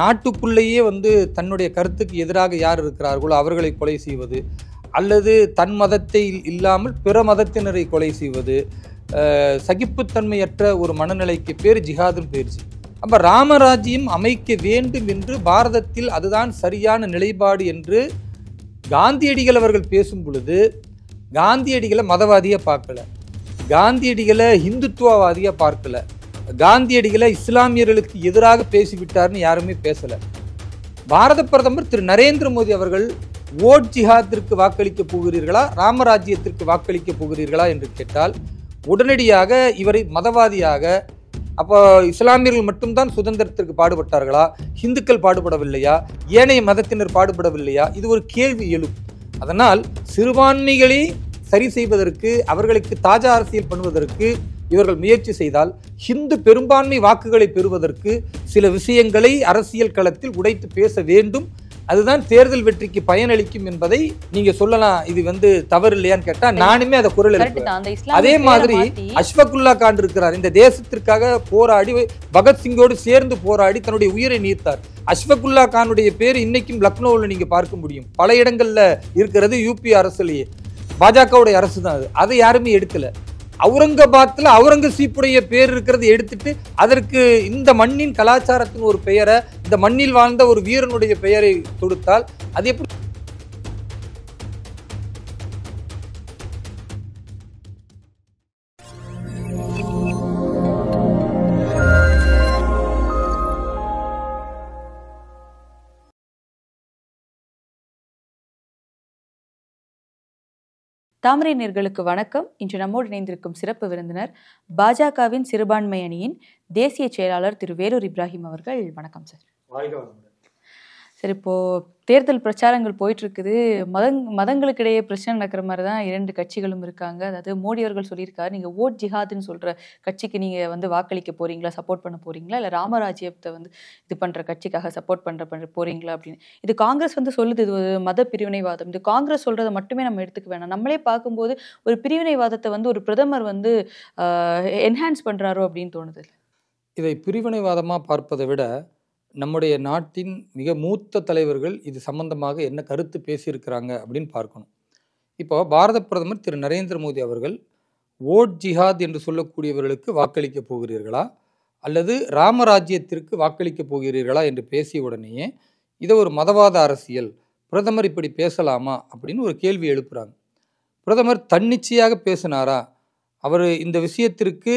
நாட்டுக்குள்ளேயே வந்து தன்னுடைய கருத்துக்கு எதிராக யார் இருக்கிறார்களோ அவர்களை கொலை செய்வது அல்லது தன் மதத்தை இல்லாமல் பிற மதத்தினரை கொலை செய்வது சகிப்புத்தன்மையற்ற ஒரு மனநிலைக்கு பேர் ஜிஹாதும் பேர்ஜி அப்போ ராமராஜ்யம் அமைக்க வேண்டும் என்று பாரதத்தில் அதுதான் சரியான நிலைப்பாடு என்று காந்தியடிகள் அவர்கள் பேசும் பொழுது காந்தியடிகளை மதவாதியாக பார்க்கல காந்தியடிகளை ஹிந்துத்துவவாதியாக பார்க்கல காந்தியடிகளை இஸ்லாமியர்களுக்கு எதிராக பேசிவிட்டார்னு யாருமே பேசலை பாரத பிரதமர் திரு நரேந்திர மோடி அவர்கள் ஓட் ஜிஹாத்திற்கு வாக்களிக்க போகிறீர்களா ராமராஜ்யத்திற்கு வாக்களிக்க போகிறீர்களா என்று கேட்டால் உடனடியாக இவரை மதவாதியாக அப்போ இஸ்லாமியர்கள் மட்டும்தான் சுதந்திரத்திற்கு பாடுபட்டார்களா இந்துக்கள் பாடுபடவில்லையா ஏனைய மதத்தினர் பாடுபடவில்லையா இது ஒரு கேள்வி எழும் அதனால் சிறுபான்மைகளை சரி செய்வதற்கு அவர்களுக்கு தாஜா அரசியல் பண்ணுவதற்கு இவர்கள் முயற்சி செய்தால் ஹிந்து பெரும்பான்மை வாக்குகளை பெறுவதற்கு சில விஷயங்களை அரசியல் களத்தில் உடைத்து பேச வேண்டும் அதுதான் தேர்தல் வெற்றிக்கு பயனளிக்கும் என்பதை நீங்க சொல்லலாம் இது வந்து தவறு இல்லையான்னு கேட்டா நானுமே அதை குரல் அதே மாதிரி அஷ்வகுல்லா கான் இருக்கிறார் இந்த தேசத்திற்காக போராடி பகத்சிங்கோடு சேர்ந்து போராடி தன்னுடைய உயிரை நீர்த்தார் அஷ்வகுல்லா கானுடைய பேர் இன்னைக்கும் லக்னோவில் நீங்க பார்க்க முடியும் பல இடங்கள்ல இருக்கிறது யூபி அரசுலயே பாஜகவுடைய அரசு தான் அது அதை யாருமே எடுக்கல அவுரங்கபாத்தில் அவுரங்கசீப்புடைய பேர் இருக்கிறது எடுத்துட்டு அதற்கு இந்த மண்ணின் கலாச்சாரத்தின் ஒரு பெயரை இந்த மண்ணில் வாழ்ந்த ஒரு வீரனுடைய பெயரை தொடுத்தால் அது எப்படி தாமரை நேர்களுக்கு வணக்கம் இன்று நம்மோடு இணைந்திருக்கும் சிறப்பு விருந்தினர் பாஜகவின் சிறுபான்மை அணியின் தேசிய செயலாளர் திரு வேலூர் இப்ராஹிம் அவர்கள் வணக்கம் சார் சரி இப்போது தேர்தல் பிரச்சாரங்கள் போயிட்டுருக்குது மதங் மதங்களுக்கிடையே பிரச்சனை நடக்கிற மாதிரி தான் இரண்டு கட்சிகளும் இருக்காங்க அதாவது மோடி அவர்கள் சொல்லியிருக்காரு நீங்கள் ஓட் ஜிஹாதுன்னு சொல்கிற கட்சிக்கு நீங்கள் வந்து வாக்களிக்க போகிறீங்களா சப்போர்ட் பண்ண போகிறீங்களா இல்லை ராமராஜ்யத்தை வந்து இது பண்ணுற கட்சிக்காக சப்போர்ட் பண்ணுற பண்ற போகிறீங்களா அப்படின்னு இது காங்கிரஸ் வந்து சொல்லுது இது ஒரு மத பிரிவினைவாதம் இது காங்கிரஸ் சொல்கிறத மட்டுமே நம்ம எடுத்துக்க வேணாம் நம்மளே பார்க்கும்போது ஒரு பிரிவினைவாதத்தை வந்து ஒரு பிரதமர் வந்து என்ஹான்ஸ் பண்ணுறாரோ அப்படின்னு தோணுது இதை பிரிவினைவாதமாக பார்ப்பதை விட நம்முடைய நாட்டின் மிக மூத்த தலைவர்கள் இது சம்பந்தமாக என்ன கருத்து பேசியிருக்கிறாங்க அப்படின்னு பார்க்கணும் இப்போ பாரத பிரதமர் திரு நரேந்திர மோடி அவர்கள் ஓட் ஜிஹாத் என்று சொல்லக்கூடியவர்களுக்கு வாக்களிக்க போகிறீர்களா அல்லது ராமராஜ்யத்திற்கு வாக்களிக்க போகிறீர்களா என்று பேசிய உடனேயே இதை ஒரு மதவாத அரசியல் பிரதமர் இப்படி பேசலாமா அப்படின்னு ஒரு கேள்வி எழுப்புறாங்க பிரதமர் தன்னிச்சையாக பேசினாரா அவர் இந்த விஷயத்திற்கு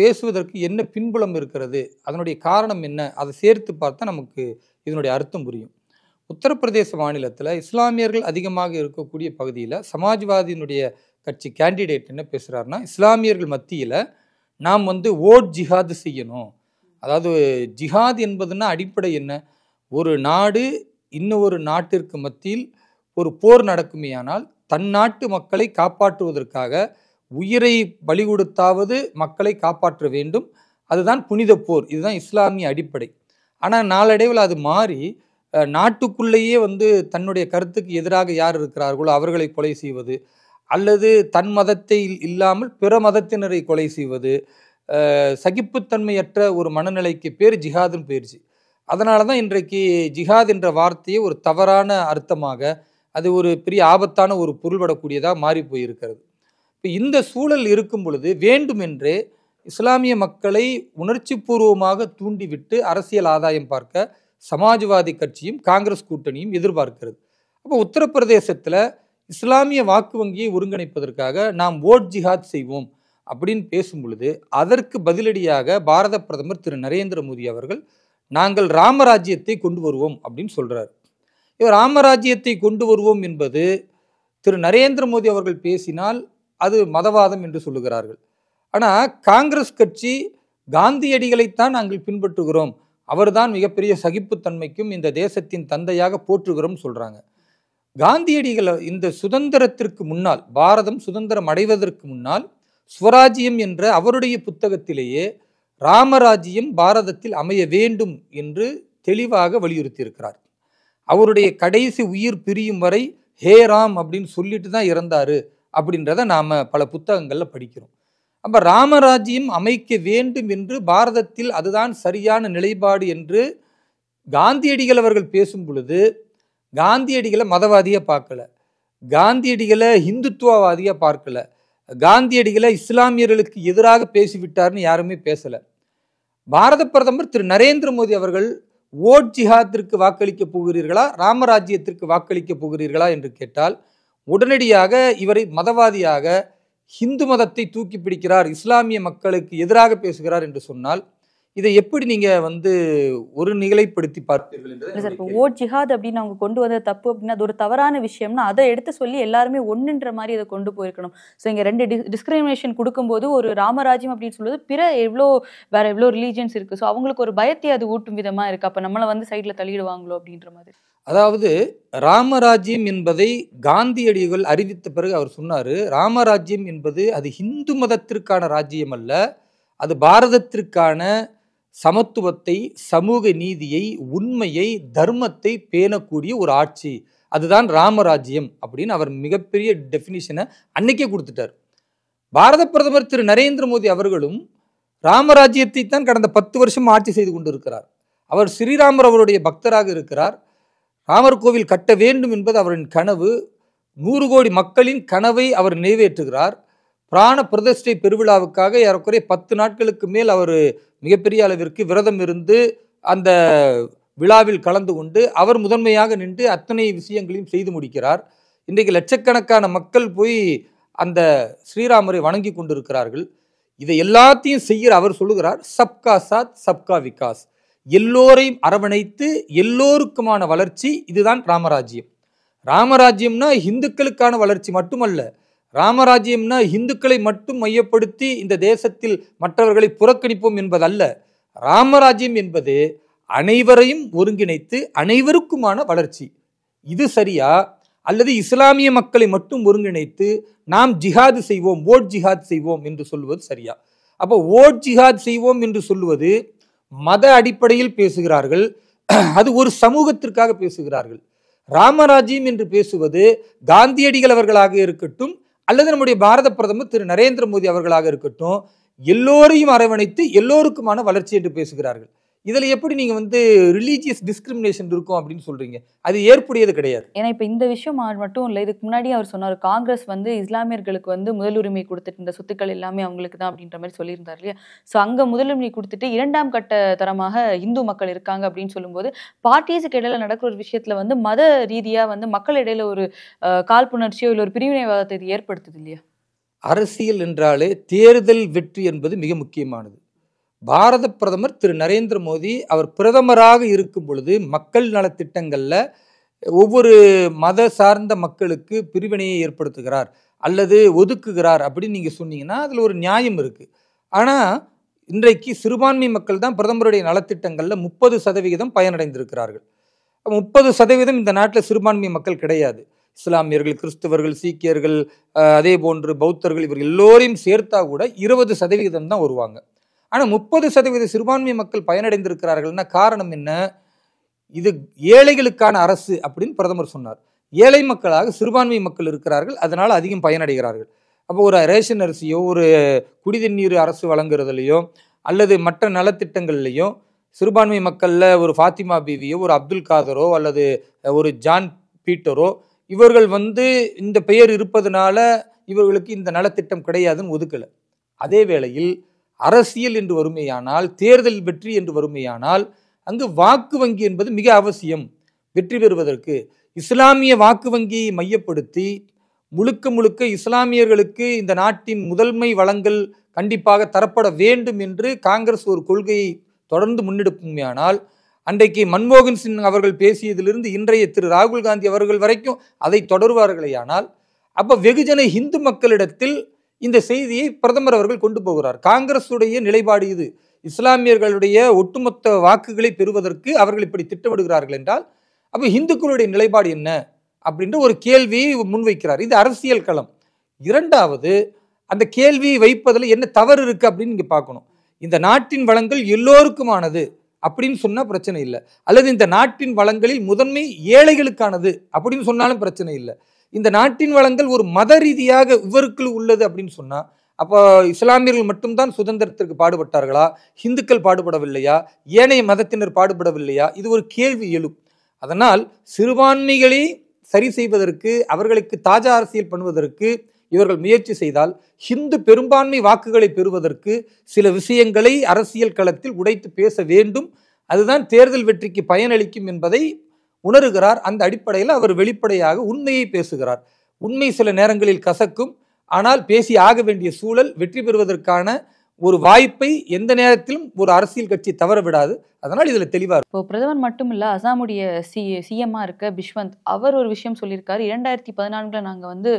பேசுவதற்கு என்ன பின்புலம் இருக்கிறது அதனுடைய காரணம் என்ன அதை சேர்த்து பார்த்தா நமக்கு இதனுடைய அர்த்தம் புரியும் உத்தரப்பிரதேச மாநிலத்தில் இஸ்லாமியர்கள் அதிகமாக இருக்கக்கூடிய பகுதியில் சமாஜ்வாதியினுடைய கட்சி கேண்டிடேட் என்ன பேசுகிறாருன்னா இஸ்லாமியர்கள் மத்தியில் நாம் வந்து ஓட் ஜிஹாது செய்யணும் அதாவது ஜிஹாத் என்பதுன்னா அடிப்படை என்ன ஒரு நாடு இன்னொரு நாட்டிற்கு மத்தியில் ஒரு போர் நடக்குமேயானால் தன் நாட்டு மக்களை காப்பாற்றுவதற்காக உயிரை பலி கொடுத்தாவது மக்களை காப்பாற்ற வேண்டும் அதுதான் புனித போர் இதுதான் இஸ்லாமிய அடிப்படை ஆனால் நாளடைவில் அது மாறி நாட்டுக்குள்ளேயே வந்து தன்னுடைய கருத்துக்கு எதிராக யார் இருக்கிறார்களோ அவர்களை கொலை செய்வது அல்லது தன் மதத்தை இல்லாமல் பிற மதத்தினரை கொலை செய்வது சகிப்புத்தன்மையற்ற ஒரு மனநிலைக்கு பேர் ஜிஹாதுன்னு போயிடுச்சு அதனால தான் இன்றைக்கு ஜிஹாத் என்ற வார்த்தையை ஒரு தவறான அர்த்தமாக அது ஒரு பெரிய ஆபத்தான ஒரு பொருள்படக்கூடியதாக மாறி போயிருக்கிறது இப்போ இந்த சூழல் இருக்கும் பொழுது வேண்டுமென்று இஸ்லாமிய மக்களை உணர்ச்சி பூர்வமாக தூண்டிவிட்டு அரசியல் ஆதாயம் பார்க்க சமாஜ்வாதி கட்சியும் காங்கிரஸ் கூட்டணியும் எதிர்பார்க்கிறது அப்போ உத்தரப்பிரதேசத்தில் இஸ்லாமிய வாக்கு வங்கியை ஒருங்கிணைப்பதற்காக நாம் ஓட் ஜிஹாத் செய்வோம் அப்படின்னு பேசும் பொழுது அதற்கு பதிலடியாக பாரத பிரதமர் திரு நரேந்திர மோடி அவர்கள் நாங்கள் ராமராஜ்யத்தை கொண்டு வருவோம் அப்படின்னு சொல்கிறார் இவர் ராமராஜ்யத்தை கொண்டு வருவோம் என்பது திரு நரேந்திர மோடி அவர்கள் பேசினால் அது மதவாதம் என்று சொல்லுகிறார்கள் ஆனால் காங்கிரஸ் கட்சி காந்தியடிகளைத்தான் நாங்கள் பின்பற்றுகிறோம் அவர்தான் மிகப்பெரிய சகிப்புத்தன்மைக்கும் இந்த தேசத்தின் தந்தையாக போற்றுகிறோம் சொல்கிறாங்க காந்தியடிகளை இந்த சுதந்திரத்திற்கு முன்னால் பாரதம் சுதந்திரம் அடைவதற்கு முன்னால் சுவராஜ்யம் என்ற அவருடைய புத்தகத்திலேயே ராமராஜ்யம் பாரதத்தில் அமைய வேண்டும் என்று தெளிவாக வலியுறுத்தியிருக்கிறார் அவருடைய கடைசி உயிர் பிரியும் வரை ஹே ராம் அப்படின்னு சொல்லிட்டு தான் இறந்தாரு அப்படின்றத நாம் பல புத்தகங்களில் படிக்கிறோம் அப்போ ராமராஜ்யம் அமைக்க வேண்டும் என்று பாரதத்தில் அதுதான் சரியான நிலைப்பாடு என்று காந்தியடிகள் அவர்கள் பேசும் பொழுது காந்தியடிகளை மதவாதியாக பார்க்கல காந்தியடிகளை இந்துத்துவவாதியாக பார்க்கல காந்தியடிகளை இஸ்லாமியர்களுக்கு எதிராக பேசிவிட்டார்னு யாருமே பேசலை பாரத பிரதமர் திரு நரேந்திர மோடி அவர்கள் ஓட் ஜிஹாத்திற்கு வாக்களிக்க போகிறீர்களா ராமராஜ்யத்திற்கு வாக்களிக்க போகிறீர்களா என்று கேட்டால் உடனடியாக இவரை மதவாதியாக ஹிந்து மதத்தை தூக்கி பிடிக்கிறார் இஸ்லாமிய மக்களுக்கு எதிராக பேசுகிறார் என்று சொன்னால் இதை எப்படி நீங்க வந்து ஒரு நிகழைப்படுத்தி பார்த்தீர்கள் சார் இப்போ ஓட் ஜிஹாத் அப்படின்னு அவங்க கொண்டு வந்த தப்பு அப்படின்னா அது ஒரு தவறான விஷயம்னா அதை எடுத்து சொல்லி எல்லாருமே ஒன்றுன்ற மாதிரி அதை கொண்டு போயிருக்கணும் ஸோ இங்கே ரெண்டு டிஸ் டிஸ்கிரிமினேஷன் கொடுக்கும்போது ஒரு ராமராஜ்யம் அப்படின்னு சொல்லுவது பிற எவ்வளோ வேற எவ்வளோ ரிலீஜியன்ஸ் இருக்குது ஸோ அவங்களுக்கு ஒரு பயத்தை அது ஊட்டும் விதமாக இருக்குது அப்போ நம்மளை வந்து சைடில் தள்ளிடுவாங்களோ அப்படின்ற மாதிரி அதாவது ராமராஜ்யம் என்பதை காந்தியடிகள் அறிவித்த பிறகு அவர் சொன்னார் ராமராஜ்யம் என்பது அது ஹிந்து மதத்திற்கான ராஜ்யம் அல்ல அது பாரதத்திற்கான சமத்துவத்தை சமூக நீதியை உண்மையை தர்மத்தை பேணக்கூடிய ஒரு ஆட்சி அதுதான் ராமராஜ்யம் அப்படின்னு அவர் மிகப்பெரிய டெஃபினிஷனை அன்னைக்கே கொடுத்துட்டார் பாரத பிரதமர் திரு நரேந்திர மோடி அவர்களும் ராமராஜ்யத்தை தான் கடந்த பத்து வருஷம் ஆட்சி செய்து கொண்டிருக்கிறார் அவர் ஸ்ரீராமர் அவருடைய பக்தராக இருக்கிறார் ராமர் கோவில் கட்ட வேண்டும் என்பது அவரின் கனவு நூறு கோடி மக்களின் கனவை அவர் நிறைவேற்றுகிறார் பிராண பிரதிஷ்டை பெருவிழாவுக்காக ஏறக்குறைய பத்து நாட்களுக்கு மேல் அவர் மிகப்பெரிய அளவிற்கு விரதம் இருந்து அந்த விழாவில் கலந்து கொண்டு அவர் முதன்மையாக நின்று அத்தனை விஷயங்களையும் செய்து முடிக்கிறார் இன்றைக்கு லட்சக்கணக்கான மக்கள் போய் அந்த ஸ்ரீராமரை வணங்கி கொண்டிருக்கிறார்கள் இதை எல்லாத்தையும் செய்கிற அவர் சொல்லுகிறார் சப்கா சாத் சப்கா விகாஸ் எல்லோரையும் அரவணைத்து எல்லோருக்குமான வளர்ச்சி இதுதான் ராமராஜ்யம் ராமராஜ்யம்னா இந்துக்களுக்கான வளர்ச்சி மட்டுமல்ல ராமராஜ்யம்னா இந்துக்களை மட்டும் மையப்படுத்தி இந்த தேசத்தில் மற்றவர்களை புறக்கணிப்போம் என்பதல்ல ராமராஜ்யம் என்பது அனைவரையும் ஒருங்கிணைத்து அனைவருக்குமான வளர்ச்சி இது சரியா அல்லது இஸ்லாமிய மக்களை மட்டும் ஒருங்கிணைத்து நாம் ஜிஹாது செய்வோம் ஓட் ஜிஹாத் செய்வோம் என்று சொல்வது சரியா அப்போ ஓட் ஜிஹாத் செய்வோம் என்று சொல்லுவது மத அடிப்படையில் பேசுகிறார்கள் அது ஒரு சமூகத்திற்காக பேசுகிறார்கள் ராமராஜ்யம் என்று பேசுவது காந்தியடிகள் அவர்களாக இருக்கட்டும் அல்லது நம்முடைய பாரத பிரதமர் திரு நரேந்திர மோடி அவர்களாக இருக்கட்டும் எல்லோரையும் அரவணைத்து எல்லோருக்குமான வளர்ச்சி என்று பேசுகிறார்கள் இதில் எப்படி நீங்கள் வந்து ரிலீஜியஸ் டிஸ்கிரிமினேஷன் இருக்கும் அப்படின்னு சொல்கிறீங்க அது ஏற்புடையது கிடையாது ஏன்னா இப்போ இந்த விஷயம் மட்டும் இல்லை இதுக்கு முன்னாடி அவர் சொன்னார் காங்கிரஸ் வந்து இஸ்லாமியர்களுக்கு வந்து முதலுரிமை கொடுத்துட்டு இந்த சொத்துக்கள் எல்லாமே அவங்களுக்கு தான் அப்படின்ற மாதிரி சொல்லியிருந்தார் இல்லையா ஸோ அங்கே முதலுரிமை கொடுத்துட்டு இரண்டாம் கட்ட தரமாக இந்து மக்கள் இருக்காங்க அப்படின்னு சொல்லும்போது பார்ட்டிஸுக்கு இடையில நடக்கிற ஒரு விஷயத்தில் வந்து மத ரீதியாக வந்து மக்கள் இடையில ஒரு காழ்ப்புணர்ச்சியோ இல்லை ஒரு பிரிவினைவாதத்தை இது ஏற்படுத்துது இல்லையா அரசியல் என்றாலே தேர்தல் வெற்றி என்பது மிக முக்கியமானது பாரத பிரதமர் திரு நரேந்திர மோடி அவர் பிரதமராக இருக்கும் பொழுது மக்கள் நலத்திட்டங்களில் ஒவ்வொரு மத சார்ந்த மக்களுக்கு பிரிவினையை ஏற்படுத்துகிறார் அல்லது ஒதுக்குகிறார் அப்படின்னு நீங்கள் சொன்னீங்கன்னா அதில் ஒரு நியாயம் இருக்குது ஆனால் இன்றைக்கு சிறுபான்மை மக்கள் தான் பிரதமருடைய நலத்திட்டங்களில் முப்பது சதவிகிதம் பயனடைந்திருக்கிறார்கள் முப்பது சதவீதம் இந்த நாட்டில் சிறுபான்மை மக்கள் கிடையாது இஸ்லாமியர்கள் கிறிஸ்தவர்கள் சீக்கியர்கள் அதே போன்று பௌத்தர்கள் இவர்கள் எல்லோரையும் சேர்த்தா கூட இருபது சதவிகிதம் தான் வருவாங்க ஆனால் முப்பது சதவீத சிறுபான்மை மக்கள் பயனடைந்திருக்கிறார்கள்னா காரணம் என்ன இது ஏழைகளுக்கான அரசு அப்படின்னு பிரதமர் சொன்னார் ஏழை மக்களாக சிறுபான்மை மக்கள் இருக்கிறார்கள் அதனால் அதிகம் பயனடைகிறார்கள் அப்போ ஒரு ரேஷன் அரிசியோ ஒரு குடிதண்ணீர் அரசு வழங்குறதுலையோ அல்லது மற்ற நலத்திட்டங்கள்லையோ சிறுபான்மை மக்களில் ஒரு ஃபாத்திமா பீவியோ ஒரு அப்துல் காதரோ அல்லது ஒரு ஜான் பீட்டரோ இவர்கள் வந்து இந்த பெயர் இருப்பதனால இவர்களுக்கு இந்த நலத்திட்டம் கிடையாதுன்னு ஒதுக்கலை அதே வேளையில் அரசியல் என்று வறுமையானால் தேர்தல் வெற்றி என்று வறுமையானால் அங்கு வாக்கு வங்கி என்பது மிக அவசியம் வெற்றி பெறுவதற்கு இஸ்லாமிய வாக்கு வங்கியை மையப்படுத்தி முழுக்க முழுக்க இஸ்லாமியர்களுக்கு இந்த நாட்டின் முதன்மை வளங்கள் கண்டிப்பாக தரப்பட வேண்டும் என்று காங்கிரஸ் ஒரு கொள்கையை தொடர்ந்து முன்னெடுப்புமையானால் அன்றைக்கு மன்மோகன் சிங் அவர்கள் பேசியதிலிருந்து இன்றைய திரு ராகுல் காந்தி அவர்கள் வரைக்கும் அதை தொடர்வார்களேயானால் அப்போ வெகுஜன இந்து மக்களிடத்தில் இந்த செய்தியை பிரதமர் அவர்கள் கொண்டு போகிறார் காங்கிரஸுடைய நிலைப்பாடு இது இஸ்லாமியர்களுடைய ஒட்டுமொத்த வாக்குகளை பெறுவதற்கு அவர்கள் இப்படி திட்டமிடுகிறார்கள் என்றால் அப்போ இந்துக்களுடைய நிலைப்பாடு என்ன அப்படின்ற ஒரு கேள்வியை முன்வைக்கிறார் இது அரசியல் களம் இரண்டாவது அந்த கேள்வியை வைப்பதில் என்ன தவறு இருக்குது அப்படின்னு நீங்கள் பார்க்கணும் இந்த நாட்டின் வளங்கள் எல்லோருக்குமானது அப்படின்னு சொன்னால் பிரச்சனை இல்லை அல்லது இந்த நாட்டின் வளங்களில் முதன்மை ஏழைகளுக்கானது அப்படின்னு சொன்னாலும் பிரச்சனை இல்லை இந்த நாட்டின் வளங்கள் ஒரு மத ரீதியாக இவருக்குள் உள்ளது அப்படின்னு சொன்னால் அப்போ இஸ்லாமியர்கள் மட்டும்தான் சுதந்திரத்திற்கு பாடுபட்டார்களா ஹிந்துக்கள் பாடுபடவில்லையா ஏனைய மதத்தினர் பாடுபடவில்லையா இது ஒரு கேள்வி எழும் அதனால் சிறுபான்மைகளை சரி செய்வதற்கு அவர்களுக்கு தாஜா அரசியல் பண்ணுவதற்கு இவர்கள் முயற்சி செய்தால் ஹிந்து பெரும்பான்மை வாக்குகளை பெறுவதற்கு சில விஷயங்களை அரசியல் களத்தில் உடைத்து பேச வேண்டும் அதுதான் தேர்தல் வெற்றிக்கு பயனளிக்கும் என்பதை உணர்கிறார் அந்த அடிப்படையில் அவர் வெளிப்படையாக உண்மையை பேசுகிறார் உண்மை சில நேரங்களில் கசக்கும் ஆனால் பேசி ஆக வேண்டிய சூழல் வெற்றி பெறுவதற்கான ஒரு வாய்ப்பை எந்த நேரத்திலும் ஒரு அரசியல் கட்சி தவற விடாது அதனால் இதில் தெளிவாக இப்போ பிரதமர் மட்டும் இல்லை அசாமுடைய சி சிஎம்மா இருக்க பிஷ்வந்த் அவர் ஒரு விஷயம் சொல்லியிருக்காரு இரண்டாயிரத்தி பதினான்கில் நாங்கள் வந்து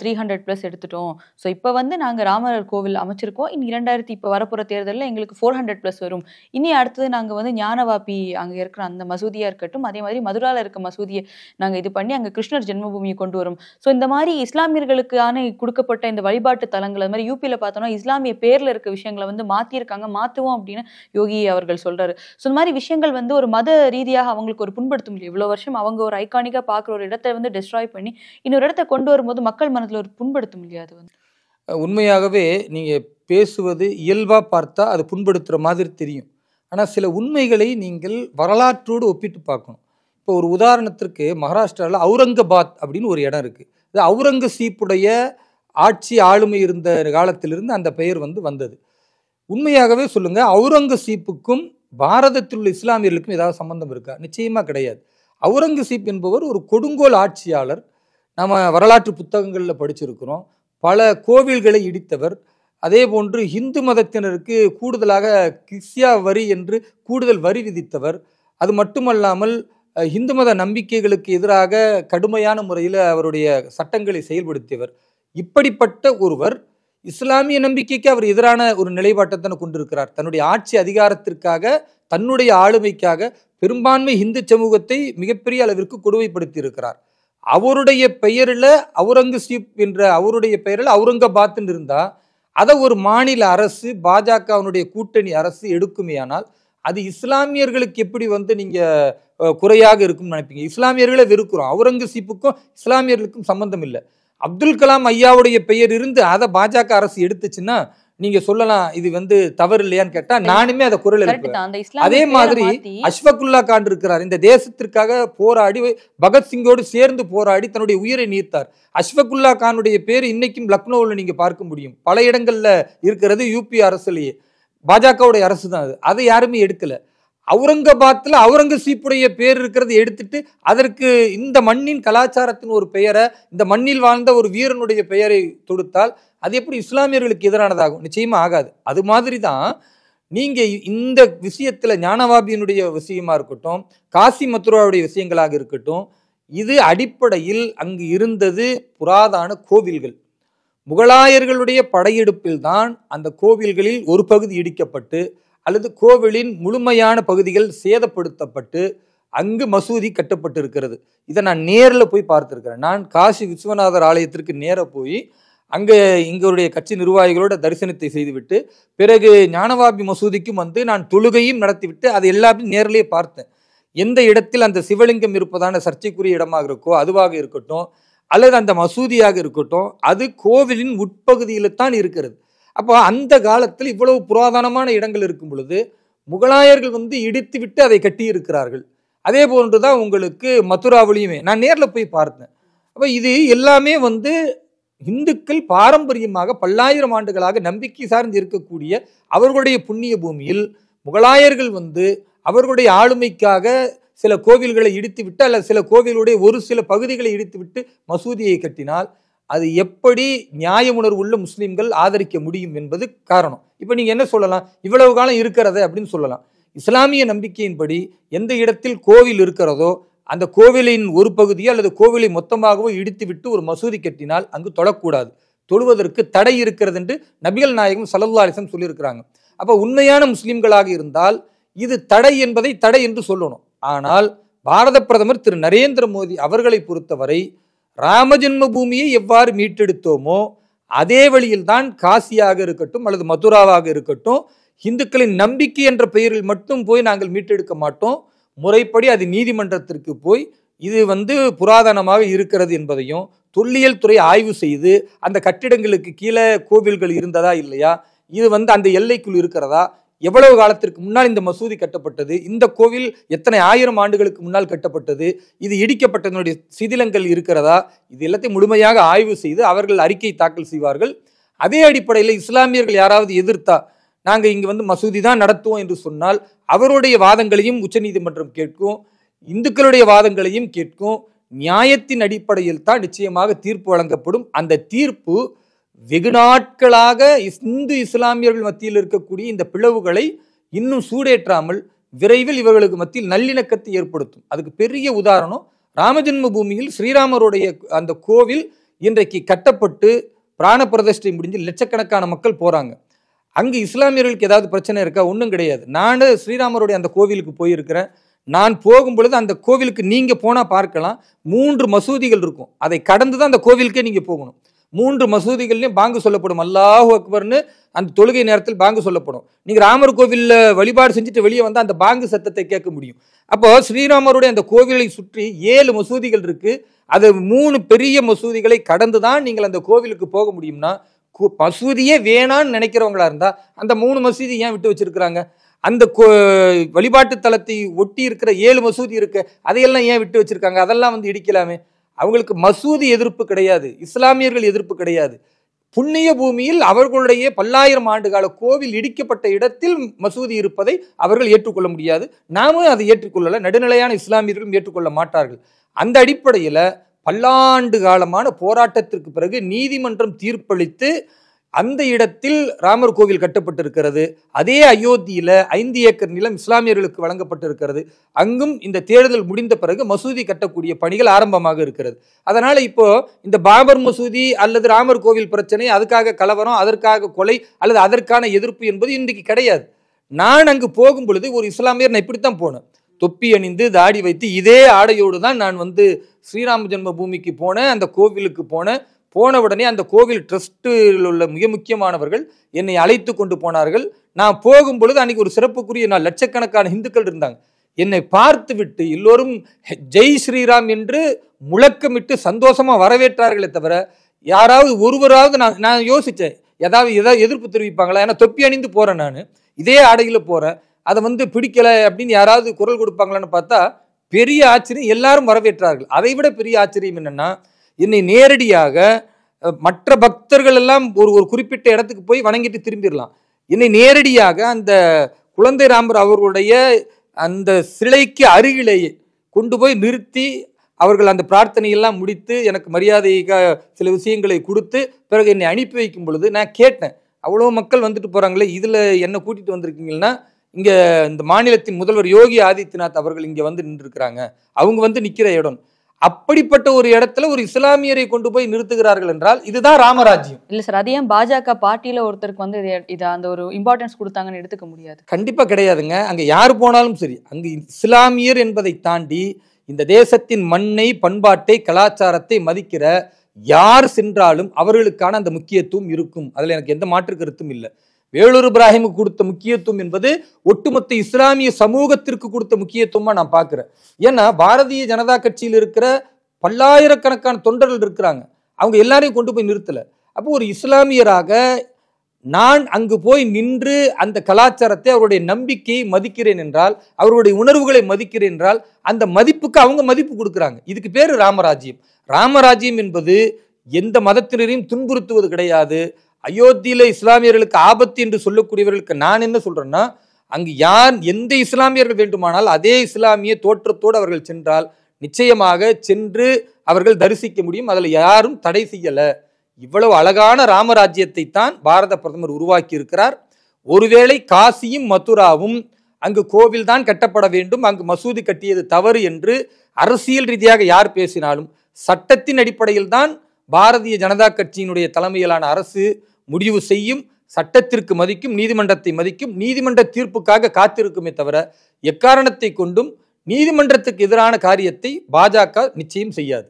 த்ரீ ஹண்ட்ரட் ப்ளஸ் எடுத்துட்டோம் ஸோ இப்போ வந்து நாங்கள் ராமர் கோவில் அமைச்சிருக்கோம் இனி இரண்டாயிரத்தி இப்போ வரப்போகிற தேர்தலில் எங்களுக்கு ஃபோர் ஹண்ட்ரட் ப்ளஸ் வரும் இனி அடுத்தது நாங்கள் வந்து ஞானவாபி அங்கே இருக்கிற அந்த மசூதியாக இருக்கட்டும் அதே மாதிரி மதுராவில் இருக்க மசூதியை நாங்கள் இது பண்ணி அங்கே கிருஷ்ணர் ஜென்மபூமியை கொண்டு வரும் ஸோ இந்த மாதிரி இஸ்லாமியர்களுக்கான கொடுக்கப்பட்ட இந்த வழிபாட்டு தலங்கள் அது மாதிரி யூபியில் பார்த்தோம்னா இஸ்லாமிய பேரில் இருக்க விஷயங்களை வந்து மாற்றியிருக்காங்க மாற்றுவோம் அப்படின்னு யோகி அவர்கள் சொல்கிறாரு ஸோ இந்த மாதிரி விஷயங்கள் வந்து ஒரு மத ரீதியாக அவங்களுக்கு ஒரு புண்படுத்த முடியும் இவ்வளோ வருஷம் அவங்க ஒரு ஐகானிக்காக பார்க்குற ஒரு இடத்த வந்து டிஸ்ட்ராய் பண்ணி இன்னொரு இடத்த கொண்டு வரும்போது மக்கள் மனதில் ஒரு புண்படுத்த முடியாது அது வந்து உண்மையாகவே நீங்கள் பேசுவது இயல்பாக பார்த்தா அது புண்படுத்துகிற மாதிரி தெரியும் ஆனால் சில உண்மைகளை நீங்கள் வரலாற்றோடு ஒப்பிட்டு பார்க்கணும் இப்போ ஒரு உதாரணத்திற்கு மகாராஷ்டிராவில் அவுரங்கபாத் அப்படின்னு ஒரு இடம் இருக்குது இது அவுரங்கசீப்புடைய ஆட்சி ஆளுமை இருந்த காலத்திலிருந்து அந்த பெயர் வந்து வந்தது உண்மையாகவே சொல்லுங்கள் அவுரங்கசீப்புக்கும் பாரதத்தில் உள்ள இஸ்லாமியர்களுக்கும் ஏதாவது சம்பந்தம் இருக்கா நிச்சயமாக கிடையாது அவுரங்கசீப் என்பவர் ஒரு கொடுங்கோல் ஆட்சியாளர் நம்ம வரலாற்று புத்தகங்களில் படிச்சிருக்கிறோம் பல கோவில்களை இடித்தவர் அதே போன்று இந்து மதத்தினருக்கு கூடுதலாக கிறிஸ்தியா வரி என்று கூடுதல் வரி விதித்தவர் அது மட்டுமல்லாமல் இந்து மத நம்பிக்கைகளுக்கு எதிராக கடுமையான முறையில் அவருடைய சட்டங்களை செயல்படுத்தியவர் இப்படிப்பட்ட ஒருவர் இஸ்லாமிய நம்பிக்கைக்கு அவர் எதிரான ஒரு நிலைப்பாட்டை தான் கொண்டிருக்கிறார் தன்னுடைய ஆட்சி அதிகாரத்திற்காக தன்னுடைய ஆளுமைக்காக பெரும்பான்மை இந்து சமூகத்தை மிகப்பெரிய அளவிற்கு கொடுமைப்படுத்தி இருக்கிறார் அவருடைய பெயரில் அவுரங்கசீப் என்ற அவருடைய பெயரில் அவுரங்கபாத்ன்னு இருந்தால் அதை ஒரு மாநில அரசு பாஜகவினுடைய கூட்டணி அரசு எடுக்குமேயானால் அது இஸ்லாமியர்களுக்கு எப்படி வந்து நீங்கள் குறையாக இருக்கும்னு நினைப்பீங்க இஸ்லாமியர்களை வெறுக்கிறோம் அவுரங்கசீப்புக்கும் இஸ்லாமியர்களுக்கும் சம்மந்தம் இல்லை அப்துல் கலாம் ஐயாவுடைய பெயர் இருந்து அதை பாஜக அரசு எடுத்துச்சுன்னா நீங்க சொல்லலாம் இது வந்து தவறு இல்லையான்னு கேட்டா நானுமே அதை குரல் எழுப்புவேன் அதே மாதிரி அஷ்வகுல்லா கான் இருக்கிறார் இந்த தேசத்திற்காக போராடி பகத்சிங்கோடு சேர்ந்து போராடி தன்னுடைய உயிரை நீர்த்தார் அஷ்வகுல்லா கானுடைய பேர் இன்னைக்கும் லக்னோவில் நீங்க பார்க்க முடியும் பல இடங்கள்ல இருக்கிறது யூபி அரசுலேயே பாஜகவுடைய அரசு தான் அது அதை யாருமே எடுக்கல அவுரங்கபாத்தில் அவுரங்கசீப்புடைய பேர் இருக்கிறது எடுத்துட்டு அதற்கு இந்த மண்ணின் கலாச்சாரத்தின் ஒரு பெயரை இந்த மண்ணில் வாழ்ந்த ஒரு வீரனுடைய பெயரை தொடுத்தால் அது எப்படி இஸ்லாமியர்களுக்கு எதிரானதாகும் நிச்சயமாக ஆகாது அது மாதிரி தான் நீங்கள் இந்த விஷயத்தில் ஞானவாபியினுடைய விஷயமாக இருக்கட்டும் காசி மத்துராவுடைய விஷயங்களாக இருக்கட்டும் இது அடிப்படையில் அங்கு இருந்தது புராதான கோவில்கள் முகலாயர்களுடைய படையெடுப்பில்தான் அந்த கோவில்களில் ஒரு பகுதி இடிக்கப்பட்டு அல்லது கோவிலின் முழுமையான பகுதிகள் சேதப்படுத்தப்பட்டு அங்கு மசூதி கட்டப்பட்டு இருக்கிறது இதை நான் நேரில் போய் பார்த்துருக்கிறேன் நான் காசி விஸ்வநாதர் ஆலயத்திற்கு நேராக போய் அங்கே எங்களுடைய கட்சி நிர்வாகிகளோட தரிசனத்தை செய்துவிட்டு பிறகு ஞானவாபி மசூதிக்கும் வந்து நான் தொழுகையும் நடத்திவிட்டு அது எல்லாத்தையும் நேரிலே பார்த்தேன் எந்த இடத்தில் அந்த சிவலிங்கம் இருப்பதான சர்ச்சைக்குரிய இடமாக இருக்கோ அதுவாக இருக்கட்டும் அல்லது அந்த மசூதியாக இருக்கட்டும் அது கோவிலின் உட்பகுதியில் தான் இருக்கிறது அப்போ அந்த காலத்தில் இவ்வளவு புராதனமான இடங்கள் இருக்கும் பொழுது முகலாயர்கள் வந்து இடித்து விட்டு அதை கட்டியிருக்கிறார்கள் அதே போன்று தான் உங்களுக்கு மதுராவிலையுமே நான் நேரில் போய் பார்த்தேன் அப்போ இது எல்லாமே வந்து இந்துக்கள் பாரம்பரியமாக பல்லாயிரம் ஆண்டுகளாக நம்பிக்கை சார்ந்து இருக்கக்கூடிய அவர்களுடைய புண்ணிய பூமியில் முகலாயர்கள் வந்து அவர்களுடைய ஆளுமைக்காக சில கோவில்களை இடித்து விட்டு அல்ல சில கோவிலுடைய ஒரு சில பகுதிகளை இடித்து விட்டு மசூதியை கட்டினால் அது எப்படி நியாய உணர்வு உள்ள முஸ்லீம்கள் ஆதரிக்க முடியும் என்பது காரணம் இப்போ நீங்கள் என்ன சொல்லலாம் இவ்வளவு காலம் இருக்கிறத அப்படின்னு சொல்லலாம் இஸ்லாமிய நம்பிக்கையின்படி எந்த இடத்தில் கோவில் இருக்கிறதோ அந்த கோவிலின் ஒரு பகுதியோ அல்லது கோவிலை மொத்தமாகவோ இடித்துவிட்டு ஒரு மசூதி கட்டினால் அங்கு தொழக்கூடாது தொழுவதற்கு தடை இருக்கிறது என்று நபிகள் நாயகம் சல்லல்லா அலிசம் சொல்லியிருக்கிறாங்க அப்போ உண்மையான முஸ்லீம்களாக இருந்தால் இது தடை என்பதை தடை என்று சொல்லணும் ஆனால் பாரத பிரதமர் திரு நரேந்திர மோடி அவர்களை பொறுத்தவரை ராமஜென்ம பூமியை எவ்வாறு மீட்டெடுத்தோமோ அதே வழியில் தான் காசியாக இருக்கட்டும் அல்லது மதுராவாக இருக்கட்டும் இந்துக்களின் நம்பிக்கை என்ற பெயரில் மட்டும் போய் நாங்கள் மீட்டெடுக்க மாட்டோம் முறைப்படி அது நீதிமன்றத்திற்கு போய் இது வந்து புராதனமாக இருக்கிறது என்பதையும் தொல்லியல் துறை ஆய்வு செய்து அந்த கட்டிடங்களுக்கு கீழே கோவில்கள் இருந்ததா இல்லையா இது வந்து அந்த எல்லைக்குள் இருக்கிறதா எவ்வளவு காலத்திற்கு முன்னால் இந்த மசூதி கட்டப்பட்டது இந்த கோவில் எத்தனை ஆயிரம் ஆண்டுகளுக்கு முன்னால் கட்டப்பட்டது இது இடிக்கப்பட்டதனுடைய சிதிலங்கள் இருக்கிறதா இது எல்லாத்தையும் முழுமையாக ஆய்வு செய்து அவர்கள் அறிக்கை தாக்கல் செய்வார்கள் அதே அடிப்படையில் இஸ்லாமியர்கள் யாராவது எதிர்த்தா நாங்கள் இங்கே வந்து மசூதி தான் நடத்துவோம் என்று சொன்னால் அவருடைய வாதங்களையும் உச்சநீதிமன்றம் கேட்கும் இந்துக்களுடைய வாதங்களையும் கேட்கும் நியாயத்தின் அடிப்படையில் தான் நிச்சயமாக தீர்ப்பு வழங்கப்படும் அந்த தீர்ப்பு வெகு நாட்களாக இந்து இஸ்லாமியர்கள் மத்தியில் இருக்கக்கூடிய இந்த பிளவுகளை இன்னும் சூடேற்றாமல் விரைவில் இவர்களுக்கு மத்தியில் நல்லிணக்கத்தை ஏற்படுத்தும் அதுக்கு பெரிய உதாரணம் ராமஜென்ம பூமியில் ஸ்ரீராமருடைய அந்த கோவில் இன்றைக்கு கட்டப்பட்டு பிராண பிரதிஷ்டை முடிஞ்சு லட்சக்கணக்கான மக்கள் போகிறாங்க அங்கே இஸ்லாமியர்களுக்கு ஏதாவது பிரச்சனை இருக்கா ஒன்றும் கிடையாது நான் ஸ்ரீராமருடைய அந்த கோவிலுக்கு போயிருக்கிறேன் நான் போகும் பொழுது அந்த கோவிலுக்கு நீங்கள் போனால் பார்க்கலாம் மூன்று மசூதிகள் இருக்கும் அதை கடந்து தான் அந்த கோவிலுக்கே நீங்கள் போகணும் மூன்று மசூதிகள்லையும் பாங்கு சொல்லப்படும் அல்லாஹு அக்பர்னு அந்த தொழுகை நேரத்தில் பாங்கு சொல்லப்படும் நீங்கள் ராமர் கோவிலில் வழிபாடு செஞ்சுட்டு வெளியே வந்தால் அந்த பாங்கு சத்தத்தை கேட்க முடியும் அப்போ ஸ்ரீராமருடைய அந்த கோவிலை சுற்றி ஏழு மசூதிகள் இருக்குது அது மூணு பெரிய மசூதிகளை கடந்து தான் நீங்கள் அந்த கோவிலுக்கு போக முடியும்னா மசூதியே வேணான்னு நினைக்கிறவங்களா இருந்தால் அந்த மூணு மசூதி ஏன் விட்டு வச்சுருக்குறாங்க அந்த கோ வழிபாட்டு தலத்தை ஒட்டி இருக்கிற ஏழு மசூதி இருக்கு அதையெல்லாம் ஏன் விட்டு வச்சிருக்காங்க அதெல்லாம் வந்து இடிக்கலாமே அவங்களுக்கு மசூதி எதிர்ப்பு கிடையாது இஸ்லாமியர்கள் எதிர்ப்பு கிடையாது புண்ணிய பூமியில் அவர்களுடைய பல்லாயிரம் ஆண்டு கால கோவில் இடிக்கப்பட்ட இடத்தில் மசூதி இருப்பதை அவர்கள் ஏற்றுக்கொள்ள முடியாது நாமும் அதை ஏற்றுக்கொள்ளலை நடுநிலையான இஸ்லாமியர்களும் ஏற்றுக்கொள்ள மாட்டார்கள் அந்த அடிப்படையில் பல்லாண்டு காலமான போராட்டத்திற்கு பிறகு நீதிமன்றம் தீர்ப்பளித்து அந்த இடத்தில் ராமர் கோவில் கட்டப்பட்டிருக்கிறது அதே அயோத்தியில் ஐந்து ஏக்கர் நிலம் இஸ்லாமியர்களுக்கு வழங்கப்பட்டிருக்கிறது அங்கும் இந்த தேர்தல் முடிந்த பிறகு மசூதி கட்டக்கூடிய பணிகள் ஆரம்பமாக இருக்கிறது அதனால் இப்போ இந்த பாபர் மசூதி அல்லது ராமர் கோவில் பிரச்சனை அதுக்காக கலவரம் அதற்காக கொலை அல்லது அதற்கான எதிர்ப்பு என்பது இன்றைக்கு கிடையாது நான் அங்கு போகும் பொழுது ஒரு இஸ்லாமியர் நான் இப்படித்தான் போனேன் தொப்பி அணிந்து தாடி வைத்து இதே ஆடையோடு தான் நான் வந்து ஸ்ரீராம ஜென்ம பூமிக்கு போனேன் அந்த கோவிலுக்கு போனேன் போன உடனே அந்த கோவில் ட்ரஸ்டில் உள்ள மிக முக்கியமானவர்கள் என்னை அழைத்து கொண்டு போனார்கள் நான் போகும்பொழுது அன்னைக்கு ஒரு சிறப்புக்குரிய நான் லட்சக்கணக்கான இந்துக்கள் இருந்தாங்க என்னை பார்த்து விட்டு எல்லோரும் ஜெய் ஸ்ரீராம் என்று முழக்கமிட்டு சந்தோஷமாக வரவேற்றார்களே தவிர யாராவது ஒருவராவது நான் நான் யோசித்தேன் ஏதாவது ஏதாவது எதிர்ப்பு தெரிவிப்பாங்களா ஏன்னா தொப்பி அணிந்து போகிறேன் நான் இதே ஆடையில் போகிறேன் அதை வந்து பிடிக்கலை அப்படின்னு யாராவது குரல் கொடுப்பாங்களான்னு பார்த்தா பெரிய ஆச்சரியம் எல்லாரும் வரவேற்றார்கள் அதை விட பெரிய ஆச்சரியம் என்னென்னா என்னை நேரடியாக மற்ற பக்தர்கள் எல்லாம் ஒரு ஒரு குறிப்பிட்ட இடத்துக்கு போய் வணங்கிட்டு திரும்பிடலாம் என்னை நேரடியாக அந்த குழந்தை ராமர் அவர்களுடைய அந்த சிலைக்கு அருகிலேயே கொண்டு போய் நிறுத்தி அவர்கள் அந்த பிரார்த்தனையெல்லாம் முடித்து எனக்கு மரியாதை சில விஷயங்களை கொடுத்து பிறகு என்னை அனுப்பி வைக்கும் பொழுது நான் கேட்டேன் அவ்வளோ மக்கள் வந்துட்டு போகிறாங்களே இதில் என்னை கூட்டிகிட்டு வந்திருக்கீங்கன்னா இங்கே இந்த மாநிலத்தின் முதல்வர் யோகி ஆதித்யநாத் அவர்கள் இங்கே வந்து நின்றுருக்கிறாங்க அவங்க வந்து நிற்கிற இடம் அப்படிப்பட்ட ஒரு இடத்துல ஒரு இஸ்லாமியரை கொண்டு போய் நிறுத்துகிறார்கள் என்றால் இதுதான் ராமராஜ்யம் இல்ல சார் அதே பாஜக பார்ட்டியில ஒருத்தருக்கு வந்து இது அந்த ஒரு இம்பார்ட்டன்ஸ் கொடுத்தாங்கன்னு எடுத்துக்க முடியாது கண்டிப்பா கிடையாதுங்க அங்க யார் போனாலும் சரி அங்க இஸ்லாமியர் என்பதை தாண்டி இந்த தேசத்தின் மண்ணை பண்பாட்டை கலாச்சாரத்தை மதிக்கிற யார் சென்றாலும் அவர்களுக்கான அந்த முக்கியத்துவம் இருக்கும் அதில் எனக்கு எந்த மாற்று கருத்தும் இல்லை வேலூர் இப்ராஹிமுக்கு கொடுத்த முக்கியத்துவம் என்பது ஒட்டுமொத்த இஸ்லாமிய சமூகத்திற்கு கொடுத்த முக்கியத்துவமாக நான் பார்க்குறேன் ஏன்னா பாரதிய ஜனதா கட்சியில் இருக்கிற பல்லாயிரக்கணக்கான தொண்டர்கள் இருக்கிறாங்க அவங்க எல்லாரையும் கொண்டு போய் நிறுத்தலை அப்போ ஒரு இஸ்லாமியராக நான் அங்கு போய் நின்று அந்த கலாச்சாரத்தை அவருடைய நம்பிக்கையை மதிக்கிறேன் என்றால் அவருடைய உணர்வுகளை மதிக்கிறேன் என்றால் அந்த மதிப்புக்கு அவங்க மதிப்பு கொடுக்குறாங்க இதுக்கு பேர் ராமராஜ்யம் ராமராஜ்யம் என்பது எந்த மதத்தினரையும் துன்புறுத்துவது கிடையாது அயோத்தியில இஸ்லாமியர்களுக்கு ஆபத்து என்று சொல்லக்கூடியவர்களுக்கு நான் என்ன சொல்றேன்னா அங்கு யார் எந்த இஸ்லாமியர்கள் வேண்டுமானால் அதே இஸ்லாமிய தோற்றத்தோடு அவர்கள் சென்றால் நிச்சயமாக சென்று அவர்கள் தரிசிக்க முடியும் அதில் யாரும் தடை செய்யலை இவ்வளவு அழகான ராமராஜ்யத்தை தான் பாரத பிரதமர் உருவாக்கி இருக்கிறார் ஒருவேளை காசியும் மதுராவும் அங்கு கோவில் தான் கட்டப்பட வேண்டும் அங்கு மசூதி கட்டியது தவறு என்று அரசியல் ரீதியாக யார் பேசினாலும் சட்டத்தின் அடிப்படையில் தான் பாரதிய ஜனதா கட்சியினுடைய தலைமையிலான அரசு முடிவு செய்யும் சட்டத்திற்கு மதிக்கும் நீதிமன்றத்தை மதிக்கும் நீதிமன்ற தீர்ப்புக்காக காத்திருக்குமே தவிர எக்காரணத்தை கொண்டும் நீதிமன்றத்துக்கு எதிரான காரியத்தை பாஜக நிச்சயம் செய்யாது